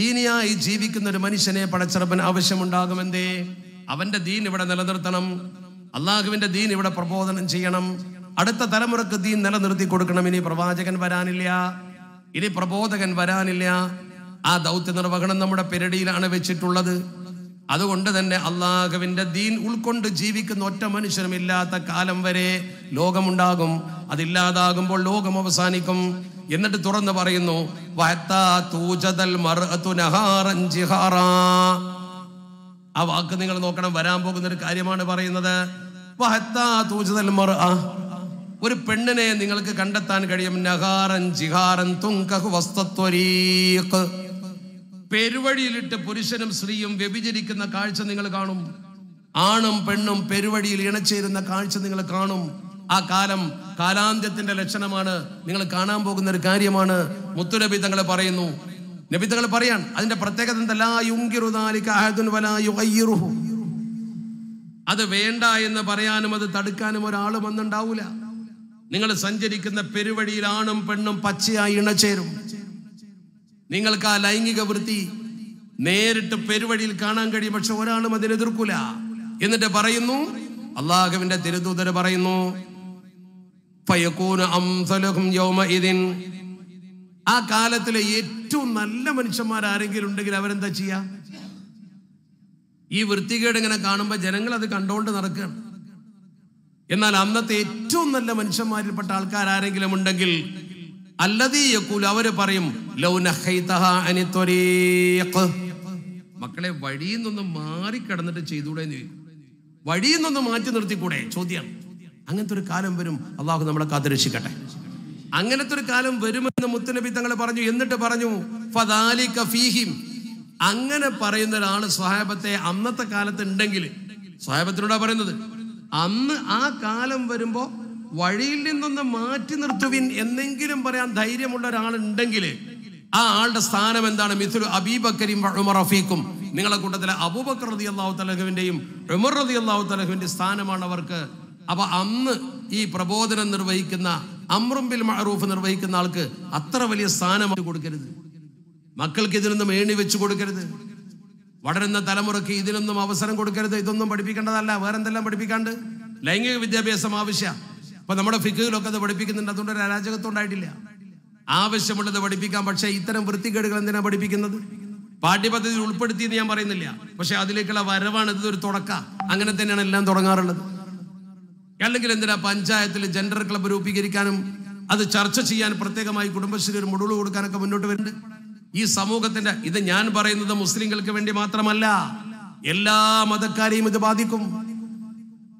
ദീനിയായി ജീവിക്കുന്ന ഒരു മനുഷ്യനെ പടച്ചറപ്പിന് ആവശ്യമുണ്ടാകും എന്തേ അവന്റെ ദീൻ ഇവിടെ നിലനിർത്തണം അള്ളാഹുവിന്റെ ദീൻ ഇവിടെ പ്രബോധനം ചെയ്യണം അടുത്ത തലമുറക്ക് ദീൻ നിലനിർത്തി കൊടുക്കണം ഇനി പ്രവാചകൻ വരാനില്ല ഇനി പ്രബോധകൻ വരാനില്ല ആ ദൗത്യ നിർവഹണം നമ്മുടെ പെരടിയിലാണ് വെച്ചിട്ടുള്ളത് അതുകൊണ്ട് തന്നെ അള്ളാഹുവിൻ്റെ ദീൻ ഉൾക്കൊണ്ട് ജീവിക്കുന്ന ഒറ്റ മനുഷ്യനും ഇല്ലാത്ത കാലം വരെ ലോകമുണ്ടാകും അതില്ലാതാകുമ്പോൾ ലോകം അവസാനിക്കും എന്നിട്ട് തുറന്ന് പറയുന്നു ആ വാക്ക് നിങ്ങൾ നോക്കണം വരാൻ പോകുന്ന ഒരു കാര്യമാണ് പറയുന്നത് ഒരു പെണ്ണിനെ നിങ്ങൾക്ക് കണ്ടെത്താൻ കഴിയും നഹാറൻ ജിഹാറൻ തുങ്കഹു വസ്തത്വരീഖ് പെരുവഴിയിലിട്ട് പുരുഷനും സ്ത്രീയും വ്യഭിചരിക്കുന്ന കാഴ്ച നിങ്ങൾ കാണും ആണും പെണ്ണും പെരുവഴിയിൽ ഇണച്ചേരുന്ന കാഴ്ച നിങ്ങൾ കാണും ആ കാലം കാലാന്ത്യത്തിന്റെ ലക്ഷണമാണ് നിങ്ങൾ കാണാൻ പോകുന്ന ഒരു കാര്യമാണ് മുത്തുനബി തങ്ങൾ പറയുന്നു നബി തങ്ങൾ പറയാൻ അതിന്റെ പ്രത്യേകത അത് വേണ്ട എന്ന് പറയാനും അത് തടുക്കാനും ഒരാളും ഒന്നുണ്ടാവൂല നിങ്ങൾ സഞ്ചരിക്കുന്ന പെരുവഴിയിൽ ആണും പെണ്ണും പച്ചയായി ഇണചേരും നിങ്ങൾക്ക് ആ ലൈംഗിക വൃത്തി നേരിട്ട് പെരുവഴിയിൽ കാണാൻ കഴിയും പക്ഷെ ഒരാളും അതിനെതിർക്കൂല എന്നിട്ട് പറയുന്നു അള്ളാഹുവിന്റെ തിരുദൂതര് പറയുന്നു ആ കാലത്തിലെ ഏറ്റവും നല്ല മനുഷ്യന്മാർ ആരെങ്കിലും ഉണ്ടെങ്കിൽ അവരെന്താ ചെയ്യ ഈ വൃത്തികേട് ഇങ്ങനെ കാണുമ്പോൾ ജനങ്ങൾ അത് കണ്ടുകൊണ്ട് നടക്കുകയാണ് എന്നാൽ അന്നത്തെ ഏറ്റവും നല്ല മനുഷ്യന്മാരിൽപ്പെട്ട ആൾക്കാർ ആരെങ്കിലും ഉണ്ടെങ്കിൽ അല്ലതീ അവര് പറയും മക്കളെ വഴിയിൽ നിന്ന് കടന്നിട്ട് ചെയ്തൂടെ വഴിയിൽ നിന്ന് മാറ്റി നിർത്തിക്കൂടെ ചോദ്യം അങ്ങനത്തെ ഒരു കാലം വരും അള്ളാഹു നമ്മളെ കാത്തുരക്ഷിക്കട്ടെ അങ്ങനത്തെ ഒരു കാലം വരുമെന്ന് മുത്തനബി തങ്ങൾ പറഞ്ഞു എന്നിട്ട് പറഞ്ഞു ഫീഹിം അങ്ങനെ പറയുന്ന ഒരാൾ സ്വഹാബത്തെ അന്നത്തെ കാലത്ത് ഉണ്ടെങ്കിൽ സ്വഹാബത്തിനോടാ പറയുന്നത് അന്ന് ആ കാലം വരുമ്പോൾ വഴിയിൽ നിന്നൊന്ന് മാറ്റി നിർത്തുവിൻ എന്നെങ്കിലും പറയാൻ ധൈര്യമുള്ള ഒരാളുണ്ടെങ്കിൽ ആ ആളുടെ സ്ഥാനം എന്താണ് മിഥുൽ അബീബക്കരിയും ഉമർ റഫീഖും നിങ്ങളെ കൂട്ടത്തിലെ അബൂബക്കർ റതി അള്ളാഹു തലഹുവിൻ്റെയും ഉമർ റതി അള്ളാഹു തലഹുവിൻ്റെ സ്ഥാനമാണ് അവർക്ക് അപ്പൊ അന്ന് ഈ പ്രബോധനം നിർവഹിക്കുന്ന അമ്രുംബിൽ മഹറൂഫ് നിർവഹിക്കുന്ന ആൾക്ക് അത്ര വലിയ സ്ഥാനം കൊടുക്കരുത് മക്കൾക്ക് ഇതിനൊന്നും ഏണി വെച്ച് കൊടുക്കരുത് വളരുന്ന തലമുറയ്ക്ക് ഇതിനൊന്നും അവസരം കൊടുക്കരുത് ഇതൊന്നും പഠിപ്പിക്കേണ്ടതല്ല വേറെന്തെല്ലാം പഠിപ്പിക്കാണ്ട് ലൈംഗിക വിദ്യാഭ്യാസം ആവശ്യം ഇപ്പൊ നമ്മുടെ ഫിക്കുകളൊക്കെ അത് പഠിപ്പിക്കുന്നുണ്ട് അതുകൊണ്ട് ഒരു അരാജകത്വം ഉണ്ടായിട്ടില്ല ആവശ്യമുള്ളത് പഠിപ്പിക്കാം പക്ഷേ ഇത്തരം വൃത്തികേടുകൾ എന്തിനാണ് പഠിപ്പിക്കുന്നത് പാഠ്യപദ്ധതിയിൽ എന്ന് ഞാൻ പറയുന്നില്ല പക്ഷെ അതിലേക്കുള്ള വരവാണ് ഇതൊരു തുടക്ക അങ്ങനെ തന്നെയാണ് എല്ലാം തുടങ്ങാറുള്ളത് അല്ലെങ്കിൽ എന്തിനാ പഞ്ചായത്തിൽ ജെൻഡർ ക്ലബ്ബ് രൂപീകരിക്കാനും അത് ചർച്ച ചെയ്യാൻ പ്രത്യേകമായി കുടുംബശ്രീ ഒരു മുടുള് കൊടുക്കാനൊക്കെ മുന്നോട്ട് വരുന്നുണ്ട് ഈ സമൂഹത്തിന്റെ ഇത് ഞാൻ പറയുന്നത് മുസ്ലിങ്ങൾക്ക് വേണ്ടി മാത്രമല്ല എല്ലാ മതക്കാരെയും ഇത് ബാധിക്കും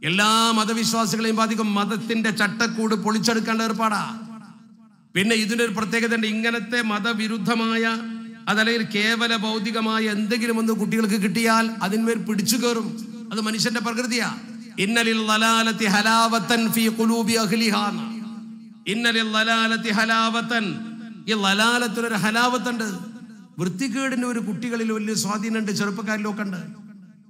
എല്ലാ മതവിശ്വാസികളെയും ബാധിക്കും മതത്തിന്റെ ചട്ടക്കൂട് പൊളിച്ചെടുക്കേണ്ട ഏർപ്പാടാ പിന്നെ ഇതിൻ്റെ ഒരു പ്രത്യേകത ഇങ്ങനത്തെ മതവിരുദ്ധമായ അതല്ലെങ്കിൽ കേവല ഭൗതികമായ എന്തെങ്കിലും ഒന്ന് കുട്ടികൾക്ക് കിട്ടിയാൽ അതിന്മേൽ പിടിച്ചു കയറും അത് മനുഷ്യന്റെ പ്രകൃതിയാ ഇന്നലിൽ ഹലാവത്തൻ ഫീ കുലൂബി ഇന്നലിൽ ഹലാവത്തൻ ഈ ലലാലത്തിനൊരു ഹലാവത്തുണ്ട് വൃത്തികേടിന്റെ ഒരു കുട്ടികളിൽ വലിയ സ്വാധീനമുണ്ട് ചെറുപ്പക്കാരിലൊക്കെ ഉണ്ട്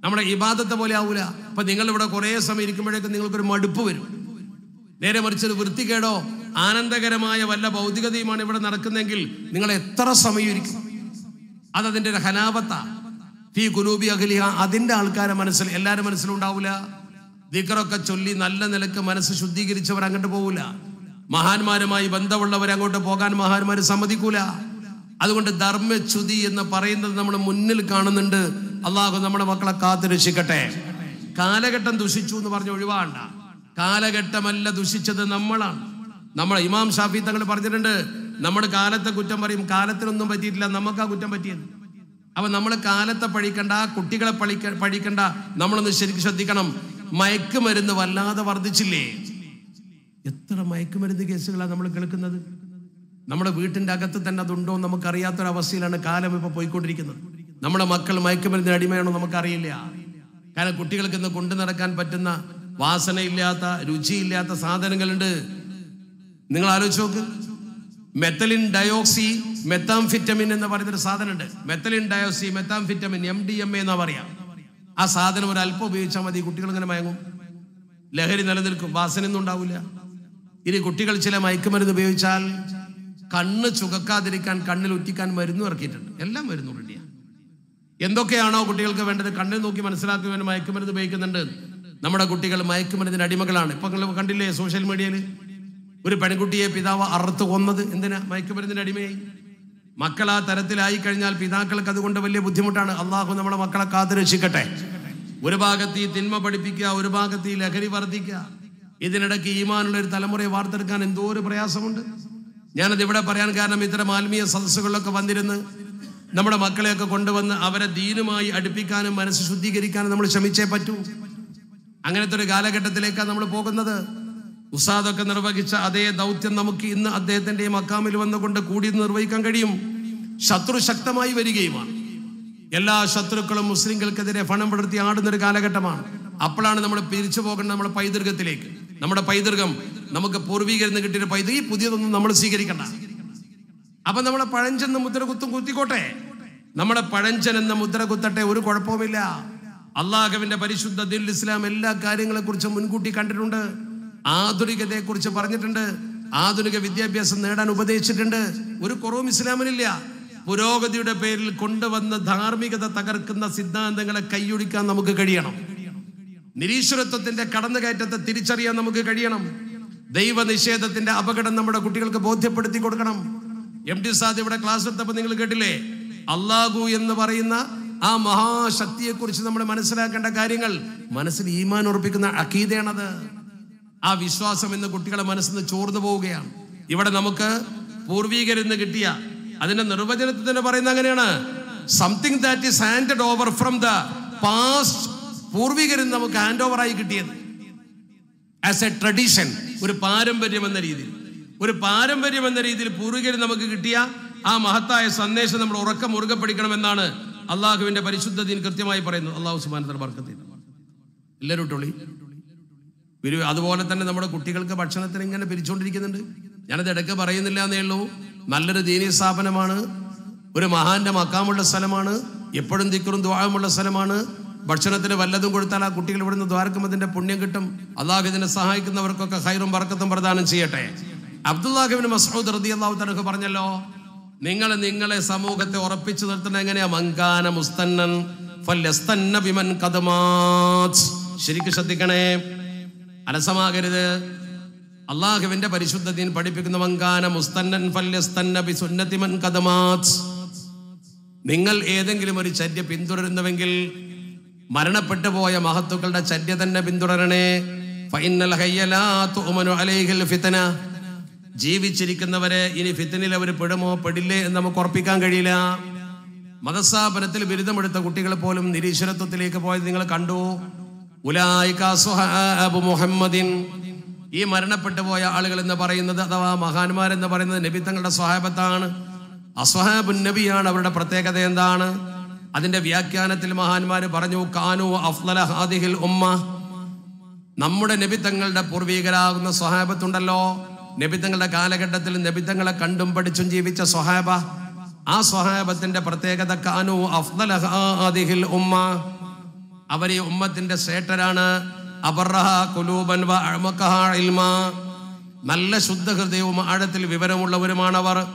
നമ്മുടെ ഇബാദത്തെ പോലെ ആവൂല അപ്പൊ നിങ്ങൾ ഇവിടെ കുറേ സമയം ഇരിക്കുമ്പോഴേക്കും നിങ്ങൾക്കൊരു മടുപ്പ് വരും നേരെ മറിച്ചത് വൃത്തികേടോ ആനന്ദകരമായ വല്ല ഭൗതികതയുമാണ് ഇവിടെ നടക്കുന്നെങ്കിൽ നിങ്ങൾ എത്ര സമയം ഇരിക്കും അതതിൻ്റെ ഒരു ഹലാവത്ത ഫീ കുലൂബി അഖലിയ അതിൻ്റെ ആൾക്കാരെ മനസ്സിൽ എല്ലാവരും മനസ്സിലുണ്ടാവൂല ദിക്കറൊക്കെ ചൊല്ലി നല്ല നിലക്ക് മനസ്സ് ശുദ്ധീകരിച്ചവർ അങ്ങോട്ട് പോവില്ല മഹാന്മാരുമായി ബന്ധമുള്ളവർ അങ്ങോട്ട് പോകാൻ മഹാന്മാർ സമ്മതിക്കൂല അതുകൊണ്ട് ധർമ്മച്യുതി എന്ന് പറയുന്നത് നമ്മൾ മുന്നിൽ കാണുന്നുണ്ട് അള്ളാഹു നമ്മുടെ മക്കളെ കാത്തുരക്ഷിക്കട്ടെ കാലഘട്ടം ദുഷിച്ചു എന്ന് പറഞ്ഞ് ഒഴിവാണ്ട കാലഘട്ടമല്ല ദുഷിച്ചത് നമ്മളാണ് നമ്മൾ ഇമാം ഷാഫി തങ്ങൾ പറഞ്ഞിട്ടുണ്ട് നമ്മുടെ കാലത്തെ കുറ്റം പറയും കാലത്തിനൊന്നും പറ്റിയിട്ടില്ല നമുക്ക് ആ കുറ്റം പറ്റിയത് അപ്പൊ നമ്മൾ കാലത്തെ പഴിക്കണ്ട കുട്ടികളെ പഴിക്ക പഴിക്കണ്ട നമ്മളൊന്ന് ശരിക്കും ശ്രദ്ധിക്കണം മയക്കുമരുന്ന് വല്ലാതെ വർദ്ധിച്ചില്ലേ എത്ര മയക്കുമരുന്ന് കേസുകളാണ് നമ്മൾ കേൾക്കുന്നത് നമ്മുടെ വീട്ടിൻ്റെ അകത്ത് തന്നെ അതുണ്ടോ എന്ന് നമുക്കറിയാത്തൊരവസ്ഥയിലാണ് കാലം ഇപ്പോൾ പോയിക്കൊണ്ടിരിക്കുന്നത് നമ്മുടെ മക്കൾ മയക്കുമരുന്നിന് അടിമയാണോ നമുക്കറിയില്ല കാരണം കുട്ടികൾക്ക് ഇന്ന് കൊണ്ടു നടക്കാൻ പറ്റുന്ന വാസനയില്ലാത്ത രുചിയില്ലാത്ത സാധനങ്ങളുണ്ട് നിങ്ങൾ ആലോചിച്ച് നോക്ക് മെത്തലിൻ ഡയോക്സി മെത്താംഫിറ്റമിൻ എന്ന് പറയുന്നൊരു സാധനമുണ്ട് methylenedioxymethamphetamine M D M A എന്നാ പറയാം ആ സാധനം ഒരു അല്പം ഉപയോഗിച്ചാൽ മതി കുട്ടികൾ ഇങ്ങനെ മയങ്ങും ലഹരി നിലനിൽക്കും വാസനയൊന്നും ഉണ്ടാവില്ല ഇനി കുട്ടികൾ ചില മയക്കുമരുന്ന് ഉപയോഗിച്ചാൽ കണ്ണ് ചുകക്കാതിരിക്കാൻ കണ്ണിൽ ഉറ്റിക്കാൻ മരുന്ന് ഇറക്കിയിട്ടുണ്ട് എല്ലാം മരുന്ന് റെഡിയാണ് എന്തൊക്കെയാണോ കുട്ടികൾക്ക് വേണ്ടത് കണ്ണിൽ നോക്കി മനസ്സിലാക്കി വേണ്ടി മയക്കുമരുന്ന് ഉപയോഗിക്കുന്നുണ്ട് നമ്മുടെ കുട്ടികൾ മയക്കുമരുന്നിന് അടിമകളാണ് ഇപ്പൊ കണ്ടില്ലേ സോഷ്യൽ മീഡിയയിൽ ഒരു പെൺകുട്ടിയെ പിതാവ് അറുത്ത് കൊന്നത് എന്തിനാ മയക്കുമരുന്നിന് അടിമയായി മക്കൾ ആ തരത്തിലായി കഴിഞ്ഞാൽ പിതാക്കൾക്ക് അതുകൊണ്ട് വലിയ ബുദ്ധിമുട്ടാണ് അള്ളാഹു നമ്മുടെ മക്കളെ രക്ഷിക്കട്ടെ ഒരു ഭാഗത്ത് ഈ തിന്മ പഠിപ്പിക്കുക ഒരു ഭാഗത്ത് ഈ ലഹരി വർദ്ധിക്കുക ഇതിനിടയ്ക്ക് ഈമാനുള്ള ഒരു തലമുറയെ വാർത്തെടുക്കാൻ എന്തോ ഒരു പ്രയാസമുണ്ട് ഞാനത് ഇവിടെ പറയാൻ കാരണം ഇത്തരം ആത്മീയ സദസ്സുകളിലൊക്കെ വന്നിരുന്ന് നമ്മുടെ മക്കളെയൊക്കെ കൊണ്ടുവന്ന് അവരെ ദീനുമായി അടുപ്പിക്കാനും മനസ്സ് ശുദ്ധീകരിക്കാനും നമ്മൾ ശ്രമിച്ചേ പറ്റൂ അങ്ങനത്തെ ഒരു കാലഘട്ടത്തിലേക്കാണ് നമ്മൾ പോകുന്നത് ഉസാദൊക്കെ നിർവഹിച്ച അതേ ദൗത്യം നമുക്ക് ഇന്ന് അദ്ദേഹത്തിന്റെ മക്കാമിൽ വന്നുകൊണ്ട് കൂടി നിർവഹിക്കാൻ കഴിയും ശത്രു ശക്തമായി വരികയുമാണ് എല്ലാ ശത്രുക്കളും മുസ്ലിംകൾക്കെതിരെ ഫണം പടർത്തി ആടുന്ന ഒരു കാലഘട്ടമാണ് അപ്പോഴാണ് നമ്മൾ പിരിച്ചു പോകേണ്ടത് നമ്മുടെ പൈതൃകത്തിലേക്ക് നമ്മുടെ പൈതൃകം നമുക്ക് പൂർവീകരിൽ കിട്ടിയ പൈതൃകം ഈ പുതിയതൊന്നും നമ്മൾ സ്വീകരിക്കണ്ട അപ്പൊ നമ്മളെ പഴഞ്ചെന്ന് മുദ്ര കുത്തും കുത്തിക്കോട്ടെ നമ്മുടെ പഴഞ്ചൻ എന്ന മുദ്ര കുത്തട്ടെ ഒരു കുഴപ്പവുമില്ല അള്ളാഹുവിന്റെ പരിശുദ്ധ ദിൽ ഇസ്ലാം എല്ലാ കാര്യങ്ങളെ കുറിച്ചും മുൻകൂട്ടി കണ്ടിട്ടുണ്ട് കുറിച്ച് പറഞ്ഞിട്ടുണ്ട് ആധുനിക വിദ്യാഭ്യാസം നേടാൻ ഉപദേശിച്ചിട്ടുണ്ട് ഒരു കുറവും ഇസ്ലാമിനില്ല പുരോഗതിയുടെ പേരിൽ കൊണ്ടുവന്ന് ധാർമ്മികത തകർക്കുന്ന സിദ്ധാന്തങ്ങളെ കൈയൊടിക്കാൻ നമുക്ക് കഴിയണം നിരീശ്വരത്വത്തിന്റെ കടന്നുകയറ്റത്തെ തിരിച്ചറിയാൻ നമുക്ക് കഴിയണം ദൈവ നിഷേധത്തിന്റെ അപകടം നമ്മുടെ കുട്ടികൾക്ക് ബോധ്യപ്പെടുത്തി കൊടുക്കണം എം ടി സാദ് ഇവിടെ ക്ലാസ് എടുത്തപ്പോൾ നിങ്ങൾ കേട്ടില്ലേ അള്ളാഹു എന്ന് പറയുന്ന ആ മഹാശക്തിയെക്കുറിച്ച് നമ്മൾ മനസ്സിലാക്കേണ്ട കാര്യങ്ങൾ മനസ്സിൽ ഈമാൻ ഉറപ്പിക്കുന്ന അക്കീതയാണത് ആ വിശ്വാസം എന്ന് കുട്ടികളെ മനസ്സിൽ നിന്ന് ചോർന്നു പോവുകയാണ് ഇവിടെ നമുക്ക് പൂർവീകരിന്ന് കിട്ടിയ അതിന്റെ നിർവചനത്തിൽ തന്നെ പറയുന്ന അങ്ങനെയാണ് something that is hand over from the past പൂർവികരിൽ നമുക്ക് ഹാൻഡ് ഓവറായി കിട്ടിയത് ആസ് എ ട്രഡീഷൻ ഒരു പാരമ്പര്യം എന്ന രീതിയിൽ ഒരു പാരമ്പര്യം എന്ന രീതിയിൽ പൂർവികരിൽ നമുക്ക് കിട്ടിയ ആ മഹത്തായ സന്ദേശം നമ്മൾ ഉറക്കം മുറുകെ പിടിക്കണമെന്നാണ് അള്ളാഹുവിന്റെ ദീൻ കൃത്യമായി പറയുന്നു അള്ളാഹു സുബാനത്തിന്റെ വർക്കത്തിൽ എല്ലാവരും ടൊളി അതുപോലെ തന്നെ നമ്മുടെ കുട്ടികൾക്ക് ഭക്ഷണത്തിന് ഇങ്ങനെ പിരിച്ചുകൊണ്ടിരിക്കുന്നുണ്ട് ഞാനത് ഇടയ്ക്ക് പറയുന്നില്ല എന്നേ ഉള്ളൂ നല്ലൊരു ദീനീയ സ്ഥാപനമാണ് ഒരു മഹാന്റെ മക്കാമുള്ള സ്ഥലമാണ് എപ്പോഴും തിക്കറും ദ്വാഴമുള്ള സ്ഥലമാണ് ഭക്ഷണത്തിന് വല്ലതും കൊടുത്താൽ ആ കുട്ടികൾ ഇവിടുന്ന് ദ്വാരക്കുമ്പതിൻ്റെ പുണ്യം കിട്ടും അള്ളാഹു ഇതിനെ സഹായിക്കുന്നവർക്കൊക്കെ ഹൈറും വറക്കത്തും പ്രദാനം ചെയ്യട്ടെ അബ്ദുല്ലാഹിബിന് മസൂദ് റതി അള്ളാഹു തനക്ക് പറഞ്ഞല്ലോ നിങ്ങൾ നിങ്ങളെ സമൂഹത്തെ ഉറപ്പിച്ചു നിർത്തുന്നത് എങ്ങനെയാ മങ്കാന മുസ്തന്നൻ ശരിക്കും ശ്രദ്ധിക്കണേ അലസമാകരുത് അള്ളാഹുവിന്റെ പരിശുദ്ധ ദീൻ പഠിപ്പിക്കുന്ന മങ്കാന മുസ്തന്നൻ നിങ്ങൾ ഏതെങ്കിലും ഒരു ചര്യ പിന്തുടരുന്നുവെങ്കിൽ മരണപ്പെട്ടു പോയ മഹത്തുക്കളുടെ ചര്യ തന്നെ പിന്തുടരണേ ഫിത്തന ജീവിച്ചിരിക്കുന്നവരെ ഇനി ഫിത്തനിൽ അവർ പെടുമോ പെടില്ലേ എന്ന് നമുക്ക് ഉറപ്പിക്കാൻ കഴിയില്ല മതസ്ഥാപനത്തിൽ ബിരുദമെടുത്ത കുട്ടികൾ പോലും നിരീശ്വരത്വത്തിലേക്ക് പോയത് നിങ്ങൾ കണ്ടു മുഹമ്മദിൻ ഈ മരണപ്പെട്ടു പോയ ആളുകൾ എന്ന് പറയുന്നത് അഥവാ മഹാന്മാരെന്ന് പറയുന്നത് നബി തങ്ങളുടെ സ്വഹാബത്താണ് അസ്വഹാബുൻ നബിയാണ് അവരുടെ പ്രത്യേകത എന്താണ് അതിന്റെ വ്യാഖ്യാനത്തിൽ മഹാന്മാർ പറഞ്ഞു കാനു അഫ്ലല ഹാദിഹിൽ ഉമ്മ നമ്മുടെ നബിത്തങ്ങളുടെ പൂർവീകരാകുന്ന സ്വഹാബത്തുണ്ടല്ലോ നബിത്തങ്ങളുടെ കാലഘട്ടത്തിൽ നബിത്തങ്ങളെ കണ്ടും പഠിച്ചും ജീവിച്ച സ്വഹാബ ആ സ്വഹാബത്തിന്റെ പ്രത്യേകത കാനു അഫ്ലല ഹാദിഹിൽ ഉമ്മ അവർ ഈ ഉമ്മത്തിന്റെ സേട്ടരാണ് അബറഹ കുലൂബൻ വ അഴമക്കഹ ഇൽമ നല്ല ശുദ്ധഹൃദയവും ആഴത്തിൽ വിവരമുള്ളവരുമാണവർ അവർ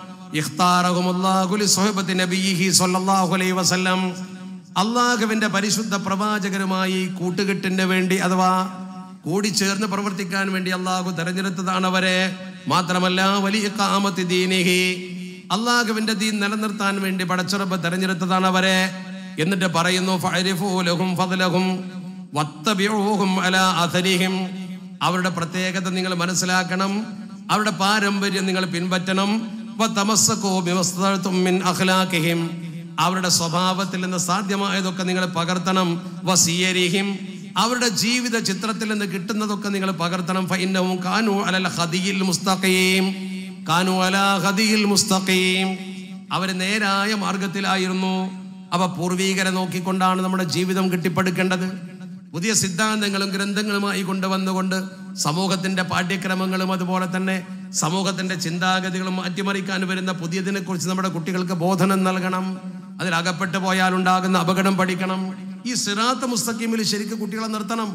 അള്ളാഹുവിന്റെ പരിശുദ്ധ പ്രവാചകരുമായി കൂട്ടുകെട്ടിന് വേണ്ടി അഥവാ കൂടിച്ചേർന്ന് പ്രവർത്തിക്കാൻ വേണ്ടി അള്ളാഹു തെരഞ്ഞെടുത്തതാണ് അവരെ മാത്രമല്ല വലിയ കാമത്തി ദീനിഹി അള്ളാഹുവിന്റെ ദീൻ നിലനിർത്താൻ വേണ്ടി പടച്ചുറപ്പ് തെരഞ്ഞെടുത്തതാണ് അവരെ എന്നിട്ട് പറയുന്നു അവരുടെ പ്രത്യേകത നിങ്ങൾ മനസ്സിലാക്കണം അവരുടെ പാരമ്പര്യം നിങ്ങൾ പിൻപറ്റണം അഖ്ലാഖിഹിം അവരുടെ സ്വഭാവത്തിൽ നിന്ന് സാധ്യമായതൊക്കെ നിങ്ങൾ പകർത്തണം വസീയരിഹിം അവരുടെ ജീവിത ചിത്രത്തിൽ നിന്ന് കിട്ടുന്നതൊക്കെ നിങ്ങൾ പകർത്തണം ഫൈനവും കാനു അലൽ ഹദിയിൽ മുസ്തഖീം കാനു അല ഹദിയിൽ മുസ്തഖീം അവർ നേരായ മാർഗത്തിലായിരുന്നു അവ പൂർവീകരെ നോക്കിക്കൊണ്ടാണ് നമ്മുടെ ജീവിതം കെട്ടിപ്പടുക്കേണ്ടത് പുതിയ സിദ്ധാന്തങ്ങളും ഗ്രന്ഥങ്ങളുമായി കൊണ്ടുവന്നുകൊണ്ട് സമൂഹത്തിന്റെ പാഠ്യക്രമങ്ങളും അതുപോലെ തന്നെ സമൂഹത്തിൻ്റെ ചിന്താഗതികൾ മാറ്റിമറിക്കാൻ വരുന്ന പുതിയതിനെക്കുറിച്ച് നമ്മുടെ കുട്ടികൾക്ക് ബോധനം നൽകണം അതിലകപ്പെട്ടു പോയാൽ ഉണ്ടാകുന്ന അപകടം പഠിക്കണം ഈ സിറാത്ത് മുസ്തഖീമിൽ ശരിക്കും കുട്ടികളെ നിർത്തണം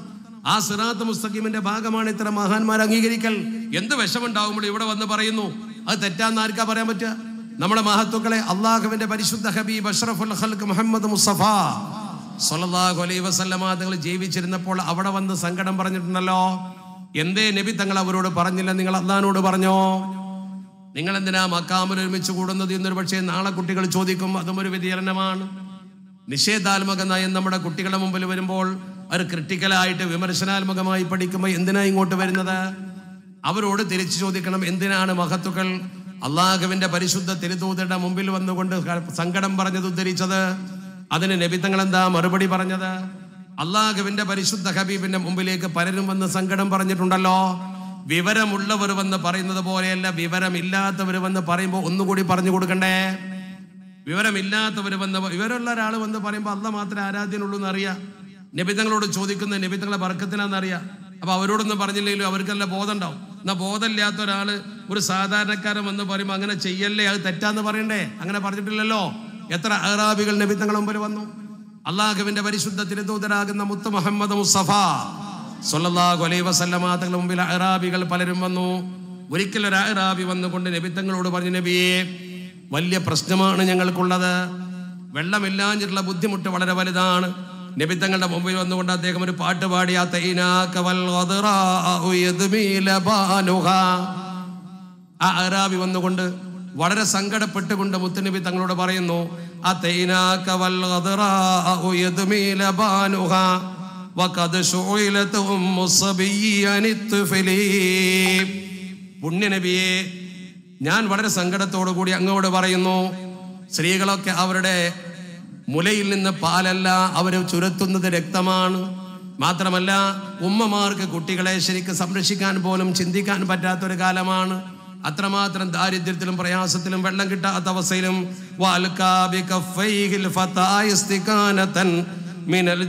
ആ സിറാത്ത് മുസ്തഖീമിന്റെ ഭാഗമാണ് ഇത്തരം മഹാന്മാർ അംഗീകരിക്കൽ എന്ത് വിഷമുണ്ടാകുമ്പോൾ ഇവിടെ വന്ന് പറയുന്നു അത് തെറ്റാന്ന് ആർക്കാ പറയാൻ പറ്റുക നമ്മുടെ മഹത്തുക്കളെ അള്ളാഹുവിന്റെ പരിശുദ്ധ ഹബീബ് അഷ്റഫുൽ ഹൽക്ക് മുഹമ്മദ് മുസ്തഫ സൊല്ലാഹു അലൈ വസല്ലമാ തങ്ങൾ ജീവിച്ചിരുന്നപ്പോൾ അവിടെ വന്ന് സങ്കടം പറഞ്ഞിട്ടുണ്ടല്ലോ എന്തേ നബി തങ്ങൾ അവരോട് പറഞ്ഞില്ല നിങ്ങൾ അള്ളഹാനോട് പറഞ്ഞോ നിങ്ങൾ എന്തിനാ മക്കാമിൽ ഒരുമിച്ച് കൂടുന്നത് എന്നൊരു പക്ഷേ നാളെ കുട്ടികൾ ചോദിക്കും അതും ഒരു വ്യതിചലനമാണ് നിഷേധാത്മക നയം നമ്മുടെ കുട്ടികളുടെ മുമ്പിൽ വരുമ്പോൾ അവർ ക്രിട്ടിക്കലായിട്ട് വിമർശനാത്മകമായി പഠിക്കുമ്പോൾ എന്തിനാ ഇങ്ങോട്ട് വരുന്നത് അവരോട് തിരിച്ചു ചോദിക്കണം എന്തിനാണ് മഹത്തുക്കൾ അള്ളാഹുവിന്റെ പരിശുദ്ധ തിരുതൂതയുടെ മുമ്പിൽ വന്നുകൊണ്ട് സങ്കടം പറഞ്ഞത് ഉദ്ധരിച്ചത് അതിന് നബിത്തങ്ങൾ എന്താ മറുപടി പറഞ്ഞത് അള്ളാഹുവിന്റെ പരിശുദ്ധ ഹബീബിന്റെ മുമ്പിലേക്ക് പലരും വന്ന് സങ്കടം പറഞ്ഞിട്ടുണ്ടല്ലോ വിവരമുള്ളവർ വന്ന് പറയുന്നത് പോലെയല്ല വിവരമില്ലാത്തവർ വന്ന് പറയുമ്പോൾ ഒന്നുകൂടി പറഞ്ഞു കൊടുക്കണ്ടേ വിവരമില്ലാത്തവർ വന്ന് വിവരമുള്ള ഒരാൾ വന്ന് പറയുമ്പോൾ അല്ല മാത്രമേ ആരാധ്യനുള്ളൂ എന്നറിയാം നബിതങ്ങളോട് ചോദിക്കുന്ന നബിതങ്ങളെ വർക്കത്തിനാണെന്നറിയാം അപ്പൊ അവരോടൊന്നും പറഞ്ഞില്ലെങ്കിലും അവർക്കല്ല ബോധമുണ്ടാവും എന്നാ ബോധമില്ലാത്ത ഒരാൾ ഒരു സാധാരണക്കാരൻ വന്ന് പറയുമ്പോൾ അങ്ങനെ ചെയ്യല്ലേ അത് തെറ്റാന്ന് പറയണ്ടേ അങ്ങനെ പറഞ്ഞിട്ടില്ലല്ലോ എത്ര അഹ്റാബികൾ നബിതങ്ങളുടെ മുമ്പിൽ വന്നു അള്ളാഹുവിന്റെ പരിശുദ്ധ തിരുദൂതരാകുന്ന മുത്ത് മുഹമ്മദ് മുസ്തഫ സൊല്ലാഹു അലൈ വസല്ലമാതകളുടെ മുമ്പിൽ അഹ്റാബികൾ പലരും വന്നു ഒരിക്കൽ ഒരു അഹ്റാബി വന്നുകൊണ്ട് നബിത്തങ്ങളോട് പറഞ്ഞു നബിയെ വലിയ പ്രശ്നമാണ് ഞങ്ങൾക്കുള്ളത് വെള്ളമില്ലാഞ്ഞിട്ടുള്ള ബുദ്ധിമുട്ട് വളരെ വലുതാണ് നബിത്തങ്ങളുടെ മുമ്പിൽ വന്നുകൊണ്ട് അദ്ദേഹം ഒരു പാട്ട് പാടി ആ അഹ്റാബി വന്നുകൊണ്ട് വളരെ സങ്കടപ്പെട്ടുകൊണ്ട് മുത്തനബി തങ്ങളോട് പറയുന്നു പുണ്യനബിയെ ഞാൻ വളരെ സങ്കടത്തോടു കൂടി അങ്ങോട് പറയുന്നു സ്ത്രീകളൊക്കെ അവരുടെ മുലയിൽ നിന്ന് പാലല്ല അവരെ ചുരത്തുന്നത് രക്തമാണ് മാത്രമല്ല ഉമ്മമാർക്ക് കുട്ടികളെ ശരിക്ക് സംരക്ഷിക്കാൻ പോലും ചിന്തിക്കാൻ പറ്റാത്തൊരു കാലമാണ് അത്രമാത്രം ദാരിദ്ര്യത്തിലും പ്രയാസത്തിലും വെള്ളം കിട്ടാത്ത അവസ്ഥയിലും മിനൽ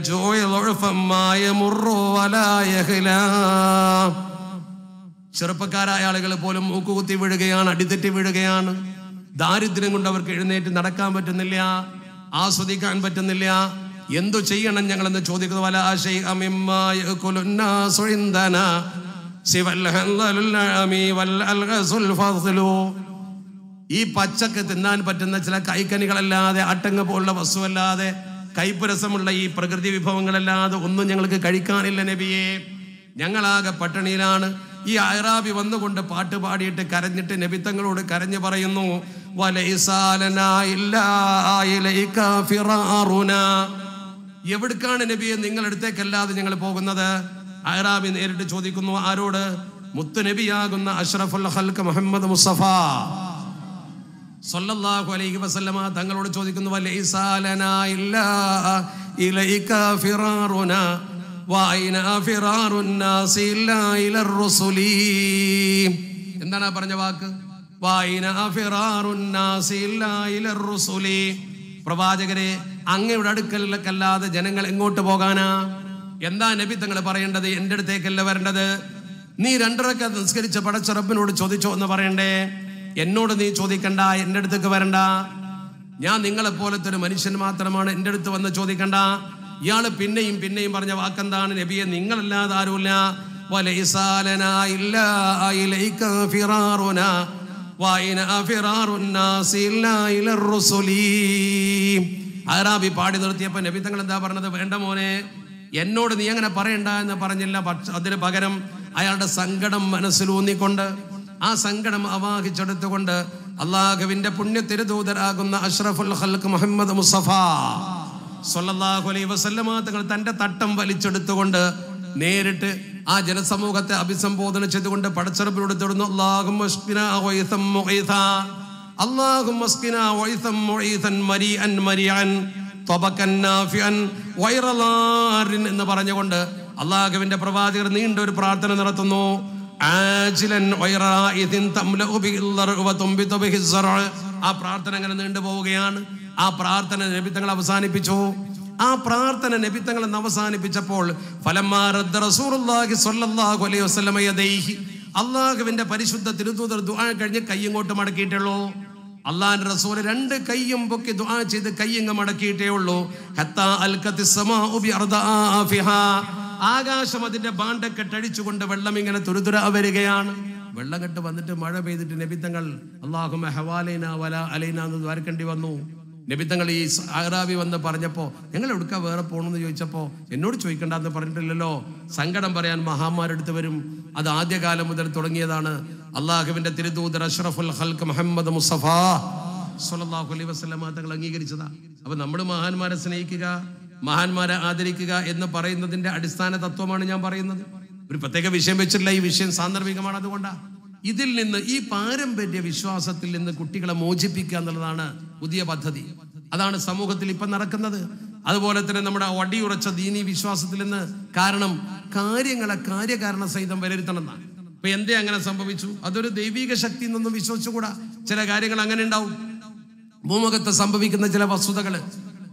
ചെറുപ്പക്കാരായ ആളുകൾ പോലും മൂക്കുകുത്തി വീഴുകയാണ് അടിതെറ്റി വീഴുകയാണ് ദാരിദ്ര്യം കൊണ്ട് അവർക്ക് എഴുന്നേറ്റ് നടക്കാൻ പറ്റുന്നില്ല ആസ്വദിക്കാൻ പറ്റുന്നില്ല എന്തു ചെയ്യണം ഞങ്ങളെന്ന് ചോദിക്കുന്നത് വല ആശയ ഈ പച്ചക്ക് തിന്നാൻ പറ്റുന്ന ചില കൈക്കനികളല്ലാതെ അട്ടങ്ങ പോലുള്ള വസ്തുവല്ലാതെ കൈപ്പുരസമുള്ള ഈ പ്രകൃതി വിഭവങ്ങളല്ലാതെ ഒന്നും ഞങ്ങൾക്ക് കഴിക്കാനില്ല നബിയെ ഞങ്ങളാകെ പട്ടിണിയിലാണ് ഈ അയറാബി വന്നുകൊണ്ട് പാട്ട് പാടിയിട്ട് കരഞ്ഞിട്ട് നബിത്തങ്ങളോട് കരഞ്ഞു പറയുന്നു എവിടുക്കാണ് നബിയെ നിങ്ങളടുത്തേക്കല്ലാതെ ഞങ്ങൾ പോകുന്നത് അഹ്റാബി നേരിട്ട് ചോദിക്കുന്നു ആരോട് മുത്തു മുത്തുനബിയാകുന്ന അഷ്റഫുൽ ഹൽക്ക് മുഹമ്മദ് മുസ്തഫ സല്ലല്ലാഹു അലൈഹി വസല്ലമ തങ്ങളോട് ചോദിക്കുന്നു വലൈസാലന ഇല്ലാ ഇലൈക ഫിറാറുനാ വഅൈന ഫിറാറുൻ നാസി ഇല്ലാ ഇലർ റസൂലി എന്താണ് പറഞ്ഞ വാക്ക് വഅൈന ഫിറാറുൻ നാസി ഇല്ലാ ഇലർ റസൂലി പ്രവാചകരെ അങ്ങയുടെ അടുക്കലല്ലാതെ ജനങ്ങൾ എങ്ങോട്ട് പോകാനാ എന്താ നബി തങ്ങൾ പറയേണ്ടത് എൻ്റെ അടുത്തേക്കല്ല വരേണ്ടത് നീ രണ്ടരക്ക നിസ്കരിച്ച പടച്ച ചോദിച്ചോ എന്ന് പറയണ്ടേ എന്നോട് നീ ചോദിക്കണ്ട എൻ്റെ അടുത്തേക്ക് വരണ്ട ഞാൻ നിങ്ങളെ പോലത്തെ ഒരു മനുഷ്യൻ മാത്രമാണ് എൻ്റെ അടുത്ത് വന്ന് ചോദിക്കണ്ട ഇയാൾ പിന്നെയും പിന്നെയും പറഞ്ഞ വാക്കെന്താണ് നബിയെ നിങ്ങളല്ലാതെ ആരുമില്ല അറാബി പാടി നിർത്തിയപ്പോ നബി തങ്ങൾ എന്താ പറഞ്ഞത് വേണ്ട മോനെ എന്നോട് നീ അങ്ങനെ പറയണ്ട എന്ന് പറഞ്ഞില്ല അതിന് പകരം അയാളുടെ സങ്കടം ഊന്നിക്കൊണ്ട് ആ സങ്കടം അവാഹിച്ചെടുത്തുകൊണ്ട് അള്ളാഹുവിന്റെ പുണ്യ തിരുദൂതരാകുന്ന അഷ്റഫുൽ ഹൽക്ക് മുഹമ്മദ് മുസഫ സൊല്ലാഹു അലൈ വസല്ലമാങ്ങൾ തന്റെ തട്ടം വലിച്ചെടുത്തുകൊണ്ട് നേരിട്ട് ആ ജനസമൂഹത്തെ അഭിസംബോധന ചെയ്തുകൊണ്ട് പടച്ചെറുപ്പിലൂടെ തൊടുന്നു അള്ളാഹും അള്ളാഹും എന്ന് പറഞ്ഞുകൊണ്ട് അള്ളാഹുവിന്റെ പ്രവാചകർ നീണ്ട ഒരു പ്രാർത്ഥന നടത്തുന്നു ആ പ്രാർത്ഥന അങ്ങനെ നീണ്ടു പോവുകയാണ് ആ പ്രാർത്ഥന നബിത്തങ്ങൾ അവസാനിപ്പിച്ചു ആ പ്രാർത്ഥന നബിത്തങ്ങൾ അവസാനിപ്പിച്ചപ്പോൾ അള്ളാഹുവിന്റെ പരിശുദ്ധ തിരുത്തൂതർ ദുആ കഴിഞ്ഞ് കൈ ഇങ്ങോട്ട് മടക്കിയിട്ടുള്ളൂ അള്ളാൻ റസൂൽ രണ്ട് കൈയും പൊക്കി ദുആ ചെയ്ത് കയ്യങ്ങ് മടക്കിയിട്ടേ ഉള്ളൂ ആകാശം അതിന്റെ അടിച്ചുകൊണ്ട് വെള്ളം ഇങ്ങനെ തുരുതുര വരികയാണ് വെള്ളം കെട്ട് വന്നിട്ട് മഴ പെയ്തിട്ട് നബിത്തങ്ങൾ അള്ളാഹുമ ഹവാലൈന വല അലൈന എന്ന് ദ്വാരക്കേണ്ടി വന്നു നബിത്തങ്ങൾ ഈ ആറാവി വന്ന് പറഞ്ഞപ്പോൾ ഞങ്ങൾ എവിടുക്കാ വേറെ പോകണമെന്ന് ചോദിച്ചപ്പോൾ എന്നോട് ചോദിക്കണ്ടെന്ന് പറഞ്ഞിട്ടില്ലല്ലോ സങ്കടം പറയാൻ മഹാമാരെടുത്ത് വരും അത് ആദ്യകാലം മുതൽ തുടങ്ങിയതാണ് അള്ളാഹുവിൻ്റെ തിരുദൂതർ അഷ്റഫുൽ ഹൽക്ക് മുഹമ്മദ് മുസഫ സുലല്ലാഹു അലൈ വസ്ലമ തങ്ങൾ അംഗീകരിച്ചതാ അപ്പൊ നമ്മൾ മഹാന്മാരെ സ്നേഹിക്കുക മഹാന്മാരെ ആദരിക്കുക എന്ന് പറയുന്നതിന്റെ അടിസ്ഥാന തത്വമാണ് ഞാൻ പറയുന്നത് ഒരു പ്രത്യേക വിഷയം വെച്ചിട്ടില്ല ഈ വിഷയം സാന്ദർഭികമാണ് അതുകൊണ്ടാണ് ഇതിൽ നിന്ന് ഈ പാരമ്പര്യ വിശ്വാസത്തിൽ നിന്ന് കുട്ടികളെ മോചിപ്പിക്കുക എന്നുള്ളതാണ് പുതിയ പദ്ധതി അതാണ് സമൂഹത്തിൽ ഇപ്പൊ നടക്കുന്നത് അതുപോലെ തന്നെ നമ്മുടെ വടിയുറച്ച ദീനി വിശ്വാസത്തിൽ നിന്ന് കാരണം കാര്യങ്ങളെ കാര്യകാരണ സഹിതം വിലയിരുത്തണമെന്നാണ് ഇപ്പൊ എന്തേ അങ്ങനെ സംഭവിച്ചു അതൊരു ദൈവിക ശക്തി നിന്നും വിശ്വസിച്ചുകൂടാ ചില കാര്യങ്ങൾ അങ്ങനെ ഉണ്ടാവും ഭൂമുഖത്ത് സംഭവിക്കുന്ന ചില വസ്തുതകൾ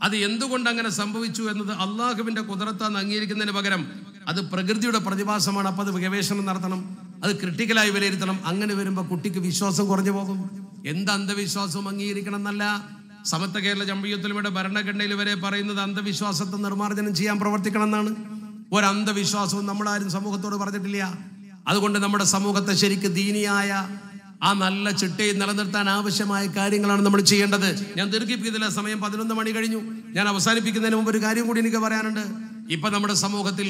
അത് എന്തുകൊണ്ട് അങ്ങനെ സംഭവിച്ചു എന്നത് അള്ളാഹുവിന്റെ കുതിരത്താന്ന് അംഗീകരിക്കുന്നതിന് പകരം അത് പ്രകൃതിയുടെ പ്രതിഭാസമാണ് അപ്പൊ അത് ഗവേഷണം നടത്തണം അത് ക്രിട്ടിക്കലായി വിലയിരുത്തണം അങ്ങനെ വരുമ്പോൾ കുട്ടിക്ക് വിശ്വാസം കുറഞ്ഞു പോകും എന്ത് അന്ധവിശ്വാസവും അംഗീകരിക്കണം എന്നല്ല സമത്വ കേരള ജമ്പയത്തിലൂടെ ഭരണഘടനയിൽ വരെ പറയുന്നത് അന്ധവിശ്വാസത്തെ നിർമ്മാർജ്ജനം ചെയ്യാൻ പ്രവർത്തിക്കണം എന്നാണ് ഒരു അന്ധവിശ്വാസവും നമ്മളാരും സമൂഹത്തോട് പറഞ്ഞിട്ടില്ല അതുകൊണ്ട് നമ്മുടെ സമൂഹത്തെ ശരിക്ക് ദീനിയായ ആ നല്ല ചിട്ടയും നിലനിർത്താൻ ആവശ്യമായ കാര്യങ്ങളാണ് നമ്മൾ ചെയ്യേണ്ടത് ഞാൻ ദീർഘിപ്പിക്കുന്നില്ല സമയം പതിനൊന്ന് മണി കഴിഞ്ഞു ഞാൻ അവസാനിപ്പിക്കുന്നതിന് മുമ്പ് ഒരു കാര്യം കൂടി എനിക്ക് പറയാനുണ്ട് ഇപ്പൊ നമ്മുടെ സമൂഹത്തിൽ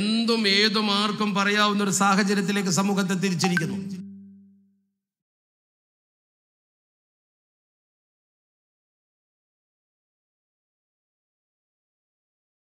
എന്തും ഏതും ആർക്കും പറയാവുന്ന ഒരു സാഹചര്യത്തിലേക്ക് സമൂഹത്തെ തിരിച്ചിരിക്കുന്നു